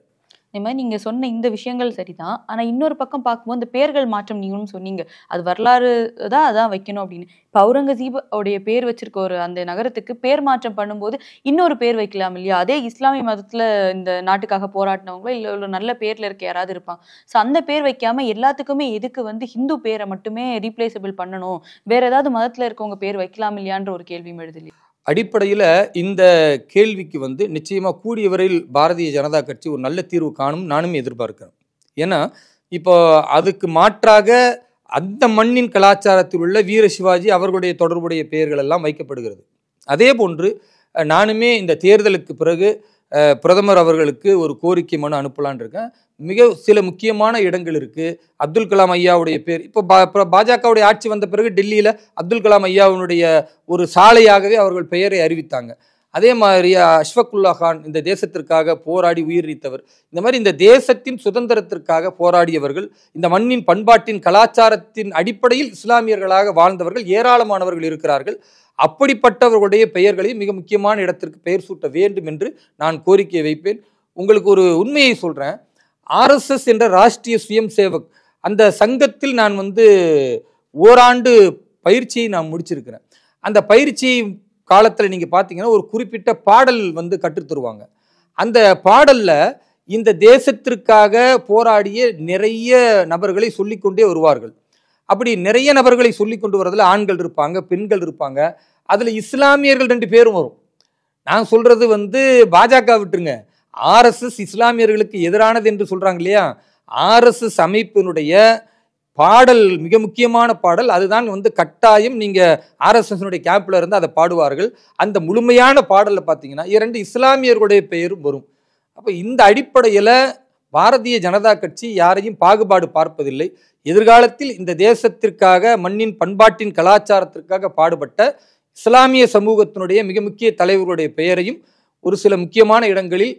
இந்த மாதிரி நீங்கள் சொன்ன இந்த விஷயங்கள் சரிதான் ஆனால் இன்னொரு பக்கம் பார்க்கும்போது இந்த பேர்கள் மாற்றம் நீங்களும் சொன்னீங்க அது வரலாறு தான் அதான் வைக்கணும் அப்படின்னு இப்போ அவுரங்கசீப் உடைய பேர் வச்சிருக்க ஒரு அந்த நகரத்துக்கு பேர் மாற்றம் பண்ணும்போது இன்னொரு பேர் வைக்கலாம் இல்லையா அதே இஸ்லாமிய மதத்தில் இந்த நாட்டுக்காக போராட்டினவங்களோ இல்லை ஒரு நல்ல பேரில் இருக்க யாராவது இருப்பாங்க ஸோ அந்த பேர் வைக்காமல் எல்லாத்துக்குமே எதுக்கு வந்து ஹிந்து பேரை மட்டுமே ரீப்ளேசபிள் பண்ணணும் வேற ஏதாவது மதத்தில் இருக்கவங்க பேர் வைக்கலாம் இல்லையான்ற ஒரு கேள்வியும் எழுதலையே அடிப்படையில் இந்த கேள்விக்கு வந்து நிச்சயமாக கூடியவரையில் பாரதிய ஜனதா கட்சி ஒரு நல்ல தீர்வு காணும் நானும் எதிர்பார்க்கிறேன் ஏன்னா இப்போ அதுக்கு மாற்றாக அந்த மண்ணின் கலாச்சாரத்தில் உள்ள வீர சிவாஜி அவர்களுடைய தொடர்புடைய பெயர்கள் எல்லாம் வைக்கப்படுகிறது அதே போன்று நானுமே இந்த தேர்தலுக்கு பிறகு பிரதமர் அவர்களுக்கு ஒரு கோரிக்கை மனு அனுப்பலான் இருக்கேன் மிக சில முக்கியமான இடங்கள் இருக்குது அப்துல் கலாம் ஐயாவுடைய பேர் இப்போ பாஜகவுடைய ஆட்சி வந்த பிறகு டெல்லியில் அப்துல் கலாம் ஐயாவுடைய ஒரு சாலையாகவே அவர்கள் பெயரை அறிவித்தாங்க அதே மாதிரி அஷ்வக்குல்லா கான் இந்த தேசத்திற்காக போராடி உயிரிழித்தவர் இந்த மாதிரி இந்த தேசத்தின் சுதந்திரத்திற்காக போராடியவர்கள் இந்த மண்ணின் பண்பாட்டின் கலாச்சாரத்தின் அடிப்படையில் இஸ்லாமியர்களாக வாழ்ந்தவர்கள் ஏராளமானவர்கள் இருக்கிறார்கள் அப்படிப்பட்டவர்களுடைய பெயர்களையும் மிக முக்கியமான இடத்திற்கு பெயர் சூட்ட வேண்டும் என்று நான் கோரிக்கை வைப்பேன் உங்களுக்கு ஒரு உண்மையை சொல்கிறேன் ஆர்எஸ்எஸ் என்ற ராஷ்டிரிய சுயம் சேவக் அந்த சங்கத்தில் நான் வந்து ஓராண்டு பயிற்சியை நான் முடிச்சிருக்கிறேன் அந்த பயிற்சி காலத்தில் நீங்கள் பார்த்தீங்கன்னா ஒரு குறிப்பிட்ட பாடல் வந்து கற்றுத்தருவாங்க அந்த பாடலில் இந்த தேசத்திற்காக போராடிய நிறைய நபர்களை சொல்லிக்கொண்டே வருவார்கள் அப்படி நிறைய நபர்களை சொல்லி கொண்டு வரதில் ஆண்கள் இருப்பாங்க பெண்கள் இருப்பாங்க அதில் இஸ்லாமியர்கள் ரெண்டு பேரும் வரும் நான் சொல்கிறது வந்து பாஜக விட்டுருங்க ஆர்எஸ்எஸ் இஸ்லாமியர்களுக்கு எதிரானது என்று சொல்கிறாங்க இல்லையா ஆர்எஸ்எஸ் அமைப்பினுடைய பாடல் மிக முக்கியமான பாடல் அதுதான் வந்து கட்டாயம் நீங்கள் ஆர்எஸ்எஸ்னுடைய கேப்பில் இருந்து அதை பாடுவார்கள் அந்த முழுமையான பாடலில் பார்த்தீங்கன்னா இரண்டு இஸ்லாமியர்களுடைய பெயரும் வரும் அப்போ இந்த அடிப்படையில் பாரதிய ஜனதா கட்சி யாரையும் பாகுபாடு பார்ப்பதில்லை எதிர்காலத்தில் இந்த தேசத்திற்காக மண்ணின் பண்பாட்டின் கலாச்சாரத்திற்காக பாடுபட்ட இஸ்லாமிய சமூகத்தினுடைய மிக முக்கிய தலைவர்களுடைய பெயரையும் ஒரு சில முக்கியமான இடங்களில்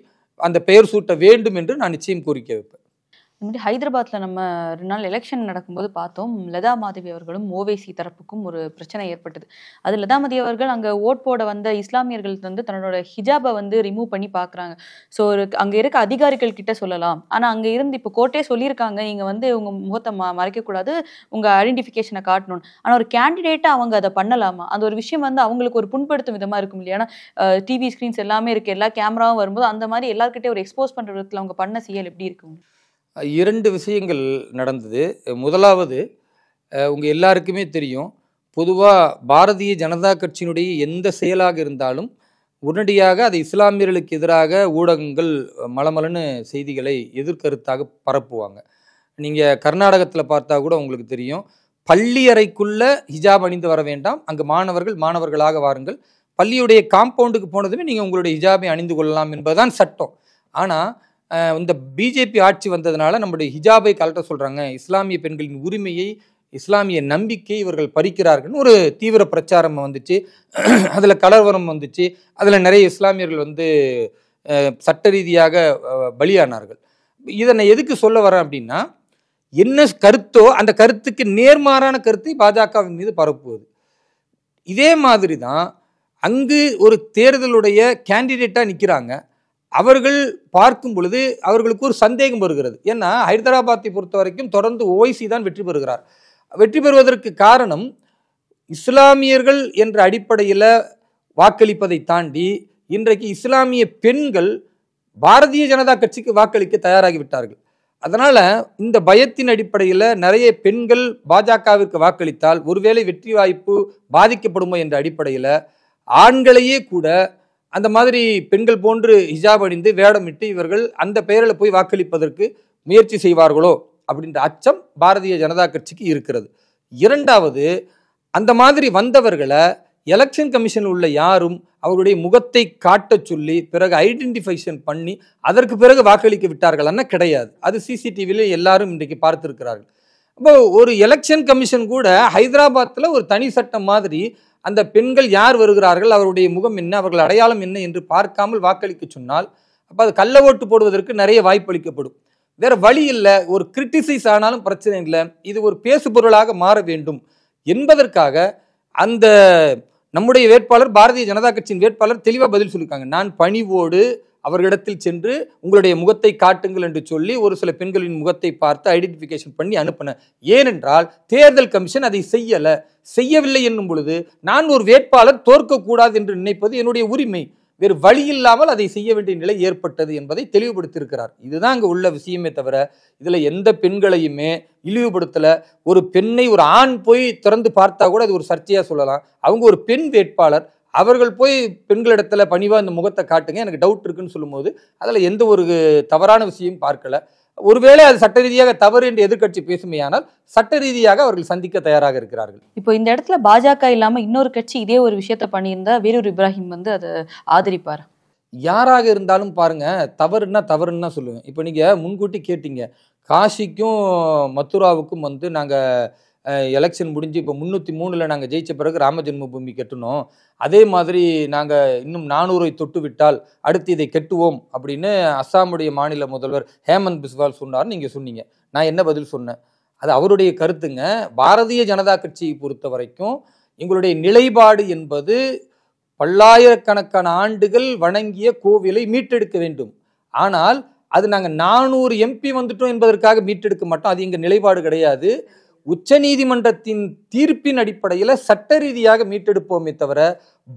அந்த பெயர் சூட்ட வேண்டும் என்று நான் நிச்சயம் கோரிக்கை வைப்பேன் இந்த மாதிரி ஹைதராபாத்தில் நம்ம ரெண்டு நாள் எலெக்ஷன் நடக்கும்போது பார்த்தோம் லதா மாதவி அவர்களும் ஓவேசி தரப்புக்கும் ஒரு பிரச்சனை ஏற்பட்டது அது லதா மாதவி அவர்கள் அங்கே ஓட் போட வந்த இஸ்லாமியர்கள் வந்து தன்னோட ஹிஜாபை வந்து ரிமூவ் பண்ணி பார்க்குறாங்க ஸோ அங்கே இருக்க அதிகாரிகள் கிட்ட சொல்லலாம் ஆனால் அங்கே இருந்து இப்போ கோர்ட்டே சொல்லியிருக்காங்க நீங்கள் வந்து உங்கள் முகத்தை ம மறைக்கக்கூடாது உங்கள் ஐடென்டிஃபிகேஷனை காட்டணும் ஆனால் ஒரு கேண்டிடேட்டாக அவங்க அதை பண்ணலாமா அந்த ஒரு விஷயம் வந்து அவங்களுக்கு ஒரு புண்படுத்தும் விதமாக இருக்கும் இல்லையா டிவி ஸ்க்ரீன்ஸ் எல்லாமே இருக்குது எல்லா கேமராவும் வரும்போது அந்த மாதிரி எல்லாருக்கிட்டே ஒரு எக்ஸ்போஸ் பண்ணுற விதத்தில் அவங்க பண்ண செயல் எப்படி இருக்கும் இரண்டு விஷயங்கள் நடந்தது முதலாவது உங்கள் எல்லாருக்குமே தெரியும் பொதுவாக பாரதிய ஜனதா கட்சியினுடைய எந்த செயலாக இருந்தாலும் உடனடியாக அது இஸ்லாமியர்களுக்கு எதிராக ஊடகங்கள் மலமலன்னு செய்திகளை எதிர்கருத்தாக பரப்புவாங்க நீங்கள் கர்நாடகத்தில் பார்த்தா கூட உங்களுக்கு தெரியும் பள்ளி அறைக்குள்ளே ஹிஜாப் அணிந்து வர வேண்டாம் அங்கு மாணவர்கள் மாணவர்களாக வாருங்கள் பள்ளியுடைய காம்பவுண்டுக்கு போனதுமே நீங்கள் உங்களுடைய ஹிஜாபை அணிந்து கொள்ளலாம் என்பதுதான் சட்டம் ஆனால் இந்த பிஜேபி ஆட்சி வந்ததுனால நம்முடைய ஹிஜாபை கலட்ட சொல்கிறாங்க இஸ்லாமிய பெண்களின் உரிமையை இஸ்லாமிய நம்பிக்கை இவர்கள் பறிக்கிறார்கள்னு ஒரு தீவிர பிரச்சாரம் வந்துச்சு அதில் கலவரம் வந்துச்சு அதில் நிறைய இஸ்லாமியர்கள் வந்து சட்ட ரீதியாக பலியானார்கள் இதனை எதுக்கு சொல்ல வரேன் அப்படின்னா என்ன கருத்தோ அந்த கருத்துக்கு நேர்மாறான கருத்தை பாஜகவின் மீது பரப்புவது இதே மாதிரி தான் அங்கு ஒரு தேர்தலுடைய கேண்டிடேட்டாக நிற்கிறாங்க அவர்கள் பார்க்கும் பொழுது அவர்களுக்கு ஒரு சந்தேகம் வருகிறது ஏன்னா ஹைதராபாத்தை பொறுத்த வரைக்கும் தொடர்ந்து ஓய்சி தான் வெற்றி பெறுகிறார் வெற்றி பெறுவதற்கு காரணம் இஸ்லாமியர்கள் என்ற அடிப்படையில் வாக்களிப்பதை தாண்டி இன்றைக்கு இஸ்லாமிய பெண்கள் பாரதிய ஜனதா கட்சிக்கு வாக்களிக்க தயாராகிவிட்டார்கள் அதனால் இந்த பயத்தின் அடிப்படையில் நிறைய பெண்கள் பாஜகவிற்கு வாக்களித்தால் ஒருவேளை வெற்றி வாய்ப்பு பாதிக்கப்படுமோ என்ற அடிப்படையில் ஆண்களையே கூட அந்த மாதிரி பெண்கள் போன்று ஹிஜாப் அணிந்து வேடமிட்டு இவர்கள் அந்த பெயரில் போய் வாக்களிப்பதற்கு முயற்சி செய்வார்களோ அப்படின்ற அச்சம் பாரதிய ஜனதா கட்சிக்கு இருக்கிறது இரண்டாவது அந்த மாதிரி வந்தவர்களை எலெக்ஷன் கமிஷனில் உள்ள யாரும் அவருடைய முகத்தை காட்டச் சொல்லி பிறகு ஐடென்டிஃபைஷன் பண்ணி அதற்கு பிறகு வாக்களிக்க விட்டார்கள்னா கிடையாது அது சிசிடிவியில் எல்லாரும் இன்றைக்கு பார்த்துருக்கிறார்கள் இப்போ ஒரு எலெக்ஷன் கமிஷன் கூட ஹைதராபாத்தில் ஒரு தனி சட்டம் மாதிரி அந்த பெண்கள் யார் வருகிறார்கள் அவருடைய முகம் என்ன அவர்கள் அடையாளம் என்ன என்று பார்க்காமல் வாக்களிக்க சொன்னால் அப்போ அது கள்ள ஓட்டு போடுவதற்கு நிறைய வாய்ப்பளிக்கப்படும் வேற வழி இல்லை ஒரு கிரிட்டிசைஸ் ஆனாலும் பிரச்சனை இல்லை இது ஒரு பேசுபொருளாக மாற வேண்டும் என்பதற்காக அந்த நம்முடைய வேட்பாளர் பாரதிய ஜனதா கட்சியின் வேட்பாளர் தெளிவாக பதில் சொல்லியிருக்காங்க நான் பணிவோடு அவர்களிடத்தில் சென்று உங்களுடைய முகத்தை காட்டுங்கள் என்று சொல்லி ஒரு சில பெண்களின் முகத்தை பார்த்து ஐடென்டிஃபிகேஷன் பண்ணி அனுப்பின ஏனென்றால் தேர்தல் கமிஷன் அதை செய்யலை செய்யவில்லை என்னும் பொழுது நான் ஒரு வேட்பாளர் தோற்கக்கூடாது என்று நினைப்பது என்னுடைய உரிமை வேறு வழி இல்லாமல் அதை செய்ய வேண்டிய நிலை ஏற்பட்டது என்பதை தெளிவுபடுத்தியிருக்கிறார் இதுதான் அங்கே உள்ள விஷயமே தவிர இதில் எந்த பெண்களையுமே இழிவுபடுத்தலை ஒரு பெண்ணை ஒரு ஆண் போய் திறந்து பார்த்தா கூட அது ஒரு சர்ச்சையாக சொல்லலாம் அவங்க ஒரு பெண் வேட்பாளர் அவர்கள் போய் பெண்களிடத்தில் பணிவாக இந்த முகத்தை காட்டுங்க எனக்கு டவுட் இருக்குன்னு சொல்லும்போது அதில் எந்த ஒரு தவறான விஷயம் பார்க்கல ஒருவேளை அது சட்ட ரீதியாக தவறு என்று எதிர்கட்சி பேசுமையானால் சட்ட ரீதியாக அவர்கள் சந்திக்க தயாராக இருக்கிறார்கள் இப்போ இந்த இடத்துல பாஜக இல்லாமல் இன்னொரு கட்சி இதே ஒரு விஷயத்த பண்ணியிருந்தா வீரூர் இப்ராஹிம் வந்து அதை ஆதரிப்பார் யாராக இருந்தாலும் பாருங்க தவறுன்னா தவறுன்னு தான் சொல்லுவேன் இப்போ நீங்கள் முன்கூட்டி கேட்டீங்க காஷிக்கும் மதுராவுக்கும் வந்து நாங்கள் எலெக்ஷன் முடிஞ்சு இப்போ முந்நூற்றி மூணில் நாங்கள் ஜெயித்த பிறகு ராம ஜென்மபூமி கட்டணும் அதே மாதிரி நாங்கள் இன்னும் நானூறை தொட்டு விட்டால் அடுத்து இதை கெட்டுவோம் அப்படின்னு அஸ்ஸாமுடைய மாநில முதல்வர் ஹேமந்த் பிஸ்வால் சொன்னார்னு நீங்கள் சொன்னீங்க நான் என்ன பதில் சொன்னேன் அது அவருடைய கருத்துங்க பாரதிய ஜனதா கட்சியை பொறுத்த வரைக்கும் எங்களுடைய நிலைப்பாடு என்பது பல்லாயிரக்கணக்கான ஆண்டுகள் வணங்கிய கோவிலை மீட்டெடுக்க வேண்டும் ஆனால் அது நாங்கள் நானூறு எம்பி வந்துட்டோம் என்பதற்காக மீட்டெடுக்க மாட்டோம் அது எங்கள் நிலைப்பாடு கிடையாது உச்சநீதிமன்றத்தின் தீர்ப்பின் அடிப்படையில் சட்ட ரீதியாக மீட்டெடுப்போமே தவிர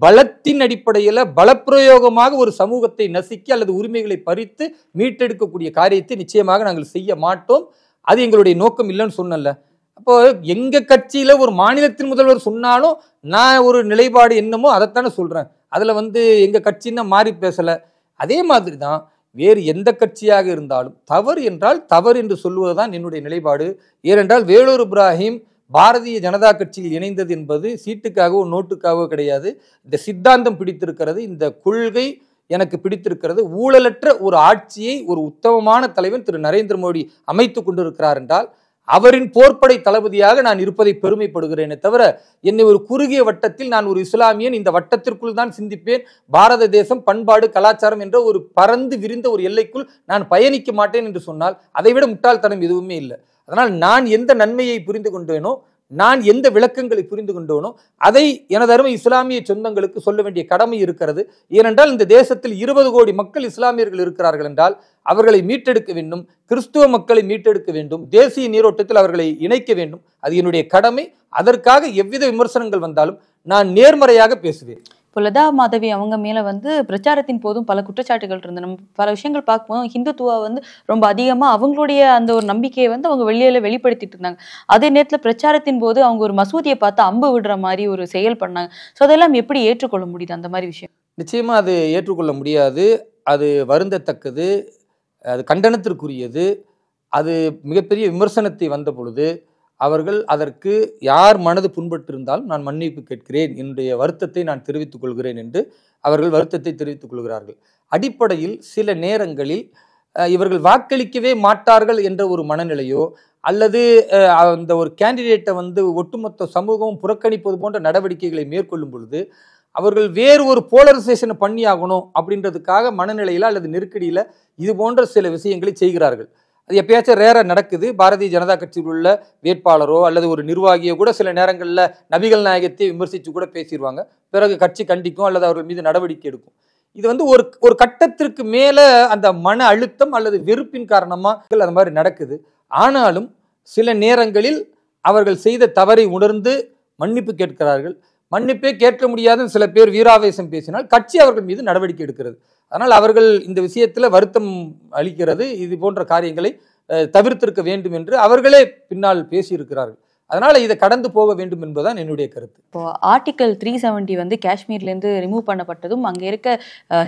பலத்தின் அடிப்படையில் பலப்பிரயோகமாக ஒரு சமூகத்தை நசுக்கி அல்லது உரிமைகளை பறித்து மீட்டெடுக்கக்கூடிய காரியத்தை நிச்சயமாக நாங்கள் செய்ய மாட்டோம் அது எங்களுடைய நோக்கம் இல்லைன்னு சொன்னல அப்போ எங்க கட்சியில ஒரு மாநிலத்தின் முதல்வர் சொன்னாலும் நான் ஒரு நிலைப்பாடு என்னமோ அதைத்தானே சொல்றேன் அதுல வந்து எங்க கட்சின்னா மாறி பேசல அதே மாதிரி தான் வேறு எந்த கட்சியாக இருந்தாலும் தவறு என்றால் தவறு என்று சொல்லுவதுதான் என்னுடைய நிலைப்பாடு ஏனென்றால் வேலூர் இப்ராஹிம் பாரதிய ஜனதா கட்சியில் இணைந்தது என்பது சீட்டுக்காகவோ நோட்டுக்காகவோ கிடையாது இந்த சித்தாந்தம் பிடித்திருக்கிறது இந்த கொள்கை எனக்கு பிடித்திருக்கிறது ஊழலற்ற ஒரு ஆட்சியை ஒரு உத்தமமான தலைவன் திரு நரேந்திர மோடி அமைத்து கொண்டிருக்கிறார் என்றால் அவரின் போர்ப்படை தளபதியாக நான் இருப்பதை பெருமைப்படுகிறேனே தவிர என்னை ஒரு குறுகிய வட்டத்தில் நான் ஒரு இஸ்லாமியன் இந்த வட்டத்திற்குள் தான் சிந்திப்பேன் பாரத தேசம் பண்பாடு கலாச்சாரம் என்ற ஒரு பறந்து விரிந்த ஒரு எல்லைக்குள் நான் பயணிக்க மாட்டேன் என்று சொன்னால் அதைவிட முட்டாள்தனம் எதுவுமே இல்லை அதனால் நான் எந்த நன்மையை புரிந்து கொண்டேனோ நான் எந்த விளக்கங்களை புரிந்து கொண்டோனோ அதை எனது அருமை இஸ்லாமிய சொந்தங்களுக்கு சொல்ல வேண்டிய கடமை இருக்கிறது ஏனென்றால் இந்த தேசத்தில் இருபது கோடி மக்கள் இஸ்லாமியர்கள் இருக்கிறார்கள் என்றால் அவர்களை மீட்டெடுக்க வேண்டும் கிறிஸ்துவ மக்களை மீட்டெடுக்க வேண்டும் தேசிய நீரோட்டத்தில் அவர்களை இணைக்க வேண்டும் அது என்னுடைய கடமை அதற்காக எவ்வித விமர்சனங்கள் வந்தாலும் நான் நேர்மறையாக பேசுவேன் இப்போ லதா மாதவி அவங்க மேலே வந்து பிரச்சாரத்தின் போதும் பல குற்றச்சாட்டுகள் இருந்தது நம்ம பல விஷயங்கள் பார்க்கும்போது ஹிந்துத்துவா வந்து ரொம்ப அதிகமாக அவங்களுடைய அந்த ஒரு நம்பிக்கையை வந்து அவங்க வெளியில் வெளிப்படுத்திட்டு இருந்தாங்க அதே நேரத்தில் பிரச்சாரத்தின் போது அவங்க ஒரு மசூதியை பார்த்து அம்பு விடுற மாதிரி ஒரு செயல் பண்ணாங்க ஸோ அதெல்லாம் எப்படி ஏற்றுக்கொள்ள முடியுது அந்த மாதிரி விஷயம் நிச்சயமாக அது ஏற்றுக்கொள்ள முடியாது அது வருந்தத்தக்கது அது கண்டனத்திற்குரியது அது மிகப்பெரிய விமர்சனத்தை வந்த பொழுது அவர்கள் அதற்கு யார் மனது புண்பட்டிருந்தாலும் நான் மன்னிப்பு கேட்கிறேன் என்னுடைய வருத்தத்தை நான் தெரிவித்துக் கொள்கிறேன் என்று அவர்கள் வருத்தத்தை தெரிவித்துக் கொள்கிறார்கள் அடிப்படையில் சில நேரங்களில் இவர்கள் வாக்களிக்கவே மாட்டார்கள் என்ற ஒரு மனநிலையோ அல்லது அந்த ஒரு கேண்டிடேட்டை வந்து ஒட்டுமொத்த சமூகமும் புறக்கணிப்பது போன்ற நடவடிக்கைகளை மேற்கொள்ளும் பொழுது அவர்கள் வேறு ஒரு போலரைசேஷனை பண்ணியாகணும் அப்படின்றதுக்காக மனநிலையில் அல்லது நெருக்கடியில் இது போன்ற சில விஷயங்களை செய்கிறார்கள் அது எப்பயாச்சும் ரேராக நடக்குது பாரதிய ஜனதா கட்சியில் உள்ள வேட்பாளரோ அல்லது ஒரு நிர்வாகியோ கூட சில நேரங்களில் நபிகள் நாயகத்தை விமர்சித்து கூட பேசிடுவாங்க பிறகு கட்சி கண்டிக்கும் அல்லது அவர்கள் மீது நடவடிக்கை எடுக்கும் இது வந்து ஒரு ஒரு கட்டத்திற்கு மேலே அந்த மன அழுத்தம் அல்லது வெறுப்பின் காரணமாக அது மாதிரி நடக்குது ஆனாலும் சில நேரங்களில் அவர்கள் செய்த தவறை உணர்ந்து மன்னிப்பு கேட்கிறார்கள் மன்னிப்பே கேட்க முடியாதுன்னு சில பேர் வீராவேசம் பேசினால் கட்சி அவர்கள் மீது நடவடிக்கை எடுக்கிறது அதனால் அவர்கள் இந்த விஷயத்தில் வருத்தம் அளிக்கிறது இது போன்ற காரியங்களை தவிர்த்திருக்க வேண்டும் என்று அவர்களே பின்னால் பேசியிருக்கிறார்கள் அதனால இதை கடந்து போக வேண்டும் என்பதுதான் என்னுடைய கருத்து இப்போ ஆர்டிகல் த்ரீ செவன்டி வந்து காஷ்மீர்லேருந்து ரிமூவ் பண்ணப்பட்டதும் அங்கே இருக்க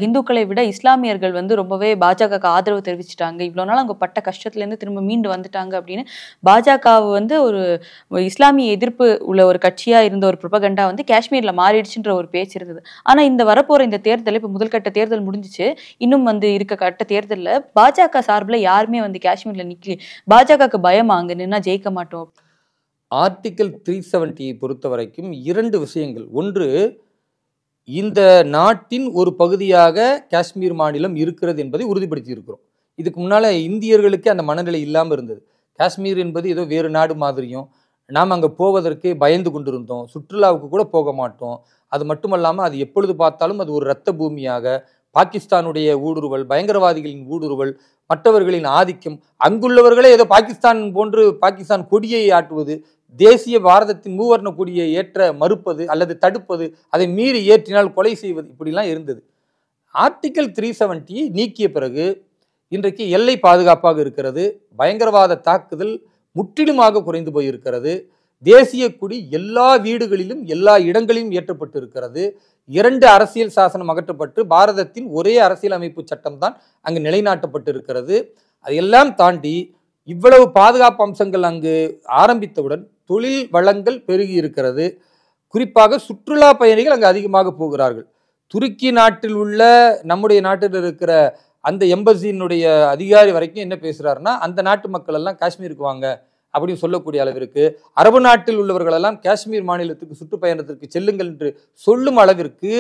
ஹிந்துக்களை விட இஸ்லாமியர்கள் வந்து ரொம்பவே பாஜகவுக்கு ஆதரவு தெரிவிச்சிட்டாங்க இவ்வளோ நாள் அவங்க பட்ட கஷ்டத்துலேருந்து திரும்ப மீண்டு வந்துட்டாங்க அப்படின்னு பாஜகவு வந்து ஒரு இஸ்லாமிய எதிர்ப்பு உள்ள ஒரு கட்சியாக இருந்த ஒரு புரபகண்டா வந்து காஷ்மீரில் மாறிடுச்சுன்ற ஒரு பேச்சு இருந்தது ஆனால் இந்த வரப்போகிற இந்த தேர்தல் இப்போ முதல்கட்ட தேர்தல் முடிஞ்சிச்சு இன்னும் வந்து இருக்க கட்ட தேர்தலில் பாஜக சார்பில் யாருமே வந்து காஷ்மீரில் நிற்கி பாஜகவுக்கு பயமா அங்கே நின்னா ஜெயிக்க மாட்டோம் ஆர்டிக்கல் த்ரீ செவன்ட்டியை பொறுத்த வரைக்கும் இரண்டு விஷயங்கள் ஒன்று இந்த நாட்டின் ஒரு பகுதியாக காஷ்மீர் மாநிலம் இருக்கிறது என்பதை உறுதிப்படுத்தி இருக்கிறோம் இதுக்கு முன்னால் இந்தியர்களுக்கு அந்த மனநிலை இல்லாமல் இருந்தது காஷ்மீர் என்பது ஏதோ வேறு நாடு மாதிரியும் நாம் அங்கே போவதற்கு பயந்து கொண்டிருந்தோம் சுற்றுலாவுக்கு கூட போக மாட்டோம் அது மட்டுமல்லாமல் அது எப்பொழுது பார்த்தாலும் அது ஒரு இரத்த பூமியாக பாகிஸ்தானுடைய ஊடுருவல் பயங்கரவாதிகளின் ஊடுருவல் மற்றவர்களின் ஆதிக்கம் அங்குள்ளவர்களே ஏதோ பாகிஸ்தான் போன்று பாகிஸ்தான் கொடியை ஆட்டுவது தேசிய பாரதத்தின் மூவர்ண கொடியை ஏற்ற மறுப்பது அல்லது தடுப்பது அதை மீறி ஏற்றினால் கொலை செய்வது இப்படிலாம் இருந்தது ஆர்டிக்கல் த்ரீ செவன்ட்டியை நீக்கிய பிறகு இன்றைக்கு எல்லை பாதுகாப்பாக இருக்கிறது பயங்கரவாத தாக்குதல் முற்றிலுமாக குறைந்து போயிருக்கிறது தேசிய கொடி எல்லா வீடுகளிலும் எல்லா இடங்களிலும் ஏற்றப்பட்டு இருக்கிறது இரண்டு அரசியல் சாசனம் அகற்றப்பட்டு பாரதத்தின் ஒரே அரசியலமைப்பு சட்டம்தான் அங்கு நிலைநாட்டப்பட்டு இருக்கிறது அதையெல்லாம் தாண்டி இவ்வளவு பாதுகாப்பு அம்சங்கள் அங்கு ஆரம்பித்தவுடன் தொழில் வளங்கள் பெருகி இருக்கிறது குறிப்பாக சுற்றுலா பயணிகள் அங்கே அதிகமாக போகிறார்கள் துருக்கி நாட்டில் உள்ள நம்முடைய நாட்டில் இருக்கிற அந்த எம்பசியினுடைய அதிகாரி வரைக்கும் என்ன பேசுகிறாருன்னா அந்த நாட்டு மக்கள் எல்லாம் காஷ்மீருக்கு வாங்க அப்படின்னு சொல்லக்கூடிய அளவிற்கு அரபு நாட்டில் உள்ளவர்களெல்லாம் காஷ்மீர் மாநிலத்துக்கு சுற்றுப்பயணத்திற்கு செல்லுங்கள் என்று சொல்லும் அளவிற்கு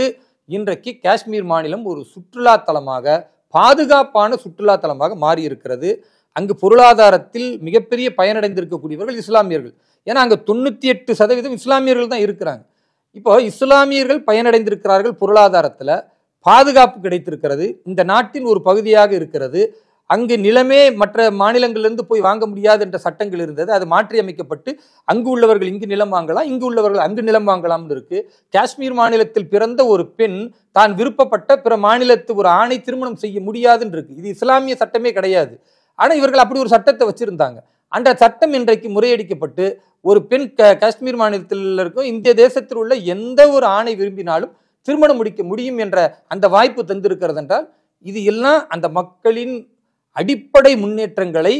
இன்றைக்கு காஷ்மீர் மாநிலம் ஒரு சுற்றுலா தலமாக பாதுகாப்பான சுற்றுலா தலமாக மாறி இருக்கிறது அங்கு பொருளாதாரத்தில் மிகப்பெரிய பயனடைந்திருக்கக்கூடியவர்கள் இஸ்லாமியர்கள் ஏன்னா அங்கே தொண்ணூற்றி எட்டு சதவீதம் இஸ்லாமியர்கள் தான் இருக்கிறாங்க இப்போ இஸ்லாமியர்கள் பயனடைந்திருக்கிறார்கள் பொருளாதாரத்தில் பாதுகாப்பு கிடைத்திருக்கிறது இந்த நாட்டின் ஒரு பகுதியாக இருக்கிறது அங்கு நிலமே மற்ற மாநிலங்களிலிருந்து போய் வாங்க முடியாது என்ற சட்டங்கள் இருந்தது அது மாற்றி அமைக்கப்பட்டு அங்கு உள்ளவர்கள் இங்கு நிலம் வாங்கலாம் இங்கு உள்ளவர்கள் அங்கு நிலம் வாங்கலாம்னு இருக்கு காஷ்மீர் மாநிலத்தில் பிறந்த ஒரு பெண் தான் விருப்பப்பட்ட பிற மாநிலத்து ஒரு ஆணை திருமணம் செய்ய முடியாதுன்னு இருக்கு இது இஸ்லாமிய சட்டமே கிடையாது ஆனால் இவர்கள் அப்படி ஒரு சட்டத்தை வச்சுருந்தாங்க அந்த சட்டம் இன்றைக்கு முறையடிக்கப்பட்டு ஒரு பெண் க காஷ்மீர் மாநிலத்தில் இருக்கும் இந்திய தேசத்தில் உள்ள எந்த ஒரு ஆணை விரும்பினாலும் திருமணம் முடிக்க முடியும் என்ற அந்த வாய்ப்பு தந்திருக்கிறது என்றால் இது எல்லாம் அந்த மக்களின் அடிப்படை முன்னேற்றங்களை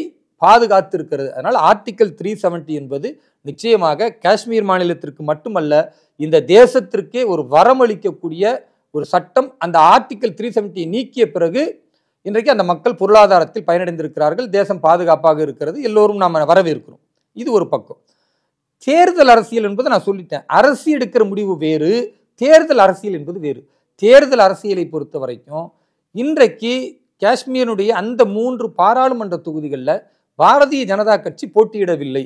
பாதுகாத்திருக்கிறது அதனால் ஆர்டிக்கல் த்ரீ செவன்ட்டி என்பது நிச்சயமாக காஷ்மீர் மாநிலத்திற்கு மட்டுமல்ல இந்த தேசத்திற்கே ஒரு வரமளிக்கக்கூடிய ஒரு சட்டம் அந்த ஆர்டிக்கல் த்ரீ செவன்டியை நீக்கிய பிறகு இன்றைக்கு அந்த மக்கள் பொருளாதாரத்தில் பயனடைந்திருக்கிறார்கள் தேசம் பாதுகாப்பாக இருக்கிறது எல்லோரும் நாம் வரவேற்கிறோம் இது ஒரு பக்கம் தேர்தல் அரசியல் என்பது நான் சொல்லிட்டேன் அரசு எடுக்கிற முடிவு வேறு தேர்தல் அரசியல் என்பது வேறு தேர்தல் அரசியலை பொறுத்த வரைக்கும் இன்றைக்கு காஷ்மீருடைய அந்த மூன்று பாராளுமன்ற தொகுதிகளில் பாரதிய ஜனதா கட்சி போட்டியிடவில்லை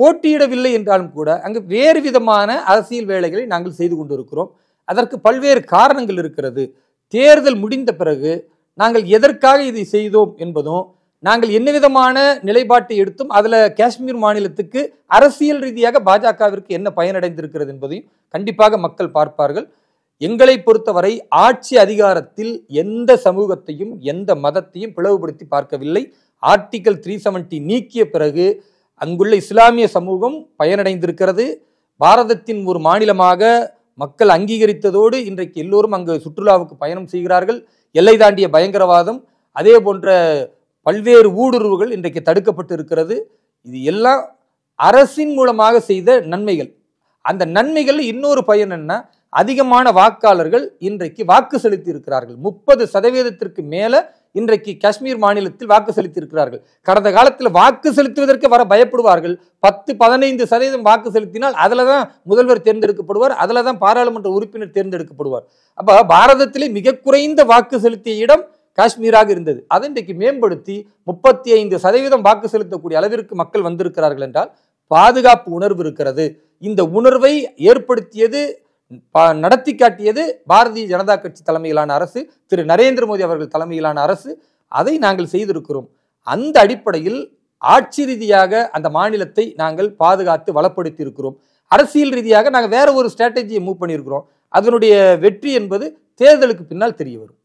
போட்டியிடவில்லை என்றாலும் கூட அங்கு வேறு விதமான அரசியல் வேலைகளை நாங்கள் செய்து கொண்டிருக்கிறோம் அதற்கு பல்வேறு காரணங்கள் இருக்கிறது தேர்தல் முடிந்த பிறகு நாங்கள் எதற்காக இதை செய்தோம் என்பதும் நாங்கள் என்ன விதமான நிலைப்பாட்டை எடுத்தும் அதில் காஷ்மீர் மாநிலத்துக்கு அரசியல் ரீதியாக பாஜகவிற்கு என்ன பயனடைந்திருக்கிறது என்பதையும் கண்டிப்பாக மக்கள் பார்ப்பார்கள் எங்களை பொறுத்தவரை ஆட்சி அதிகாரத்தில் எந்த சமூகத்தையும் எந்த மதத்தையும் பிளவுபடுத்தி பார்க்கவில்லை ஆர்டிக்கல் த்ரீ செவன்டி நீக்கிய பிறகு அங்குள்ள இஸ்லாமிய சமூகம் பயனடைந்திருக்கிறது பாரதத்தின் ஒரு மாநிலமாக மக்கள் அங்கீகரித்ததோடு இன்றைக்கு எல்லோரும் அங்கு சுற்றுலாவுக்கு பயணம் செய்கிறார்கள் எல்லை தாண்டிய பயங்கரவாதம் அதே போன்ற பல்வேறு ஊடுருவுகள் இன்றைக்கு தடுக்கப்பட்டு இருக்கிறது இது எல்லாம் அரசின் மூலமாக செய்த நன்மைகள் அந்த நன்மைகள் இன்னொரு பயன் என்ன அதிகமான வாக்காளர்கள் இன்றைக்கு வாக்கு செலுத்தி இருக்கிறார்கள் முப்பது சதவீதத்திற்கு மேலே இன்றைக்கு காஷ்மீர் மாநிலத்தில் வாக்கு செலுத்தியிருக்கிறார்கள் கடந்த காலத்தில் வாக்கு செலுத்துவதற்கு வர பயப்படுவார்கள் பத்து பதினைந்து சதவீதம் வாக்கு செலுத்தினால் அதில் தான் முதல்வர் தேர்ந்தெடுக்கப்படுவார் அதில் தான் பாராளுமன்ற உறுப்பினர் தேர்ந்தெடுக்கப்படுவார் அப்போ பாரதத்திலே மிக குறைந்த வாக்கு செலுத்திய இடம் காஷ்மீராக இருந்தது அதை இன்றைக்கு மேம்படுத்தி முப்பத்தி ஐந்து சதவீதம் வாக்கு செலுத்தக்கூடிய அளவிற்கு மக்கள் வந்திருக்கிறார்கள் என்றால் பாதுகாப்பு உணர்வு இருக்கிறது இந்த உணர்வை ஏற்படுத்தியது நடத்தி காட்டியது பாரதிய ஜனதா கட்சி தலைமையிலான அரசு திரு நரேந்திர மோடி அவர்கள் தலைமையிலான அரசு அதை நாங்கள் செய்திருக்கிறோம் அந்த அடிப்படையில் ஆட்சி ரீதியாக அந்த மாநிலத்தை நாங்கள் பாதுகாத்து வளப்படுத்தி இருக்கிறோம் அரசியல் ரீதியாக நாங்கள் வேற ஒரு ஸ்ட்ராட்டஜியை மூவ் பண்ணியிருக்கிறோம் அதனுடைய வெற்றி என்பது தேர்தலுக்கு பின்னால் தெரிய வரும்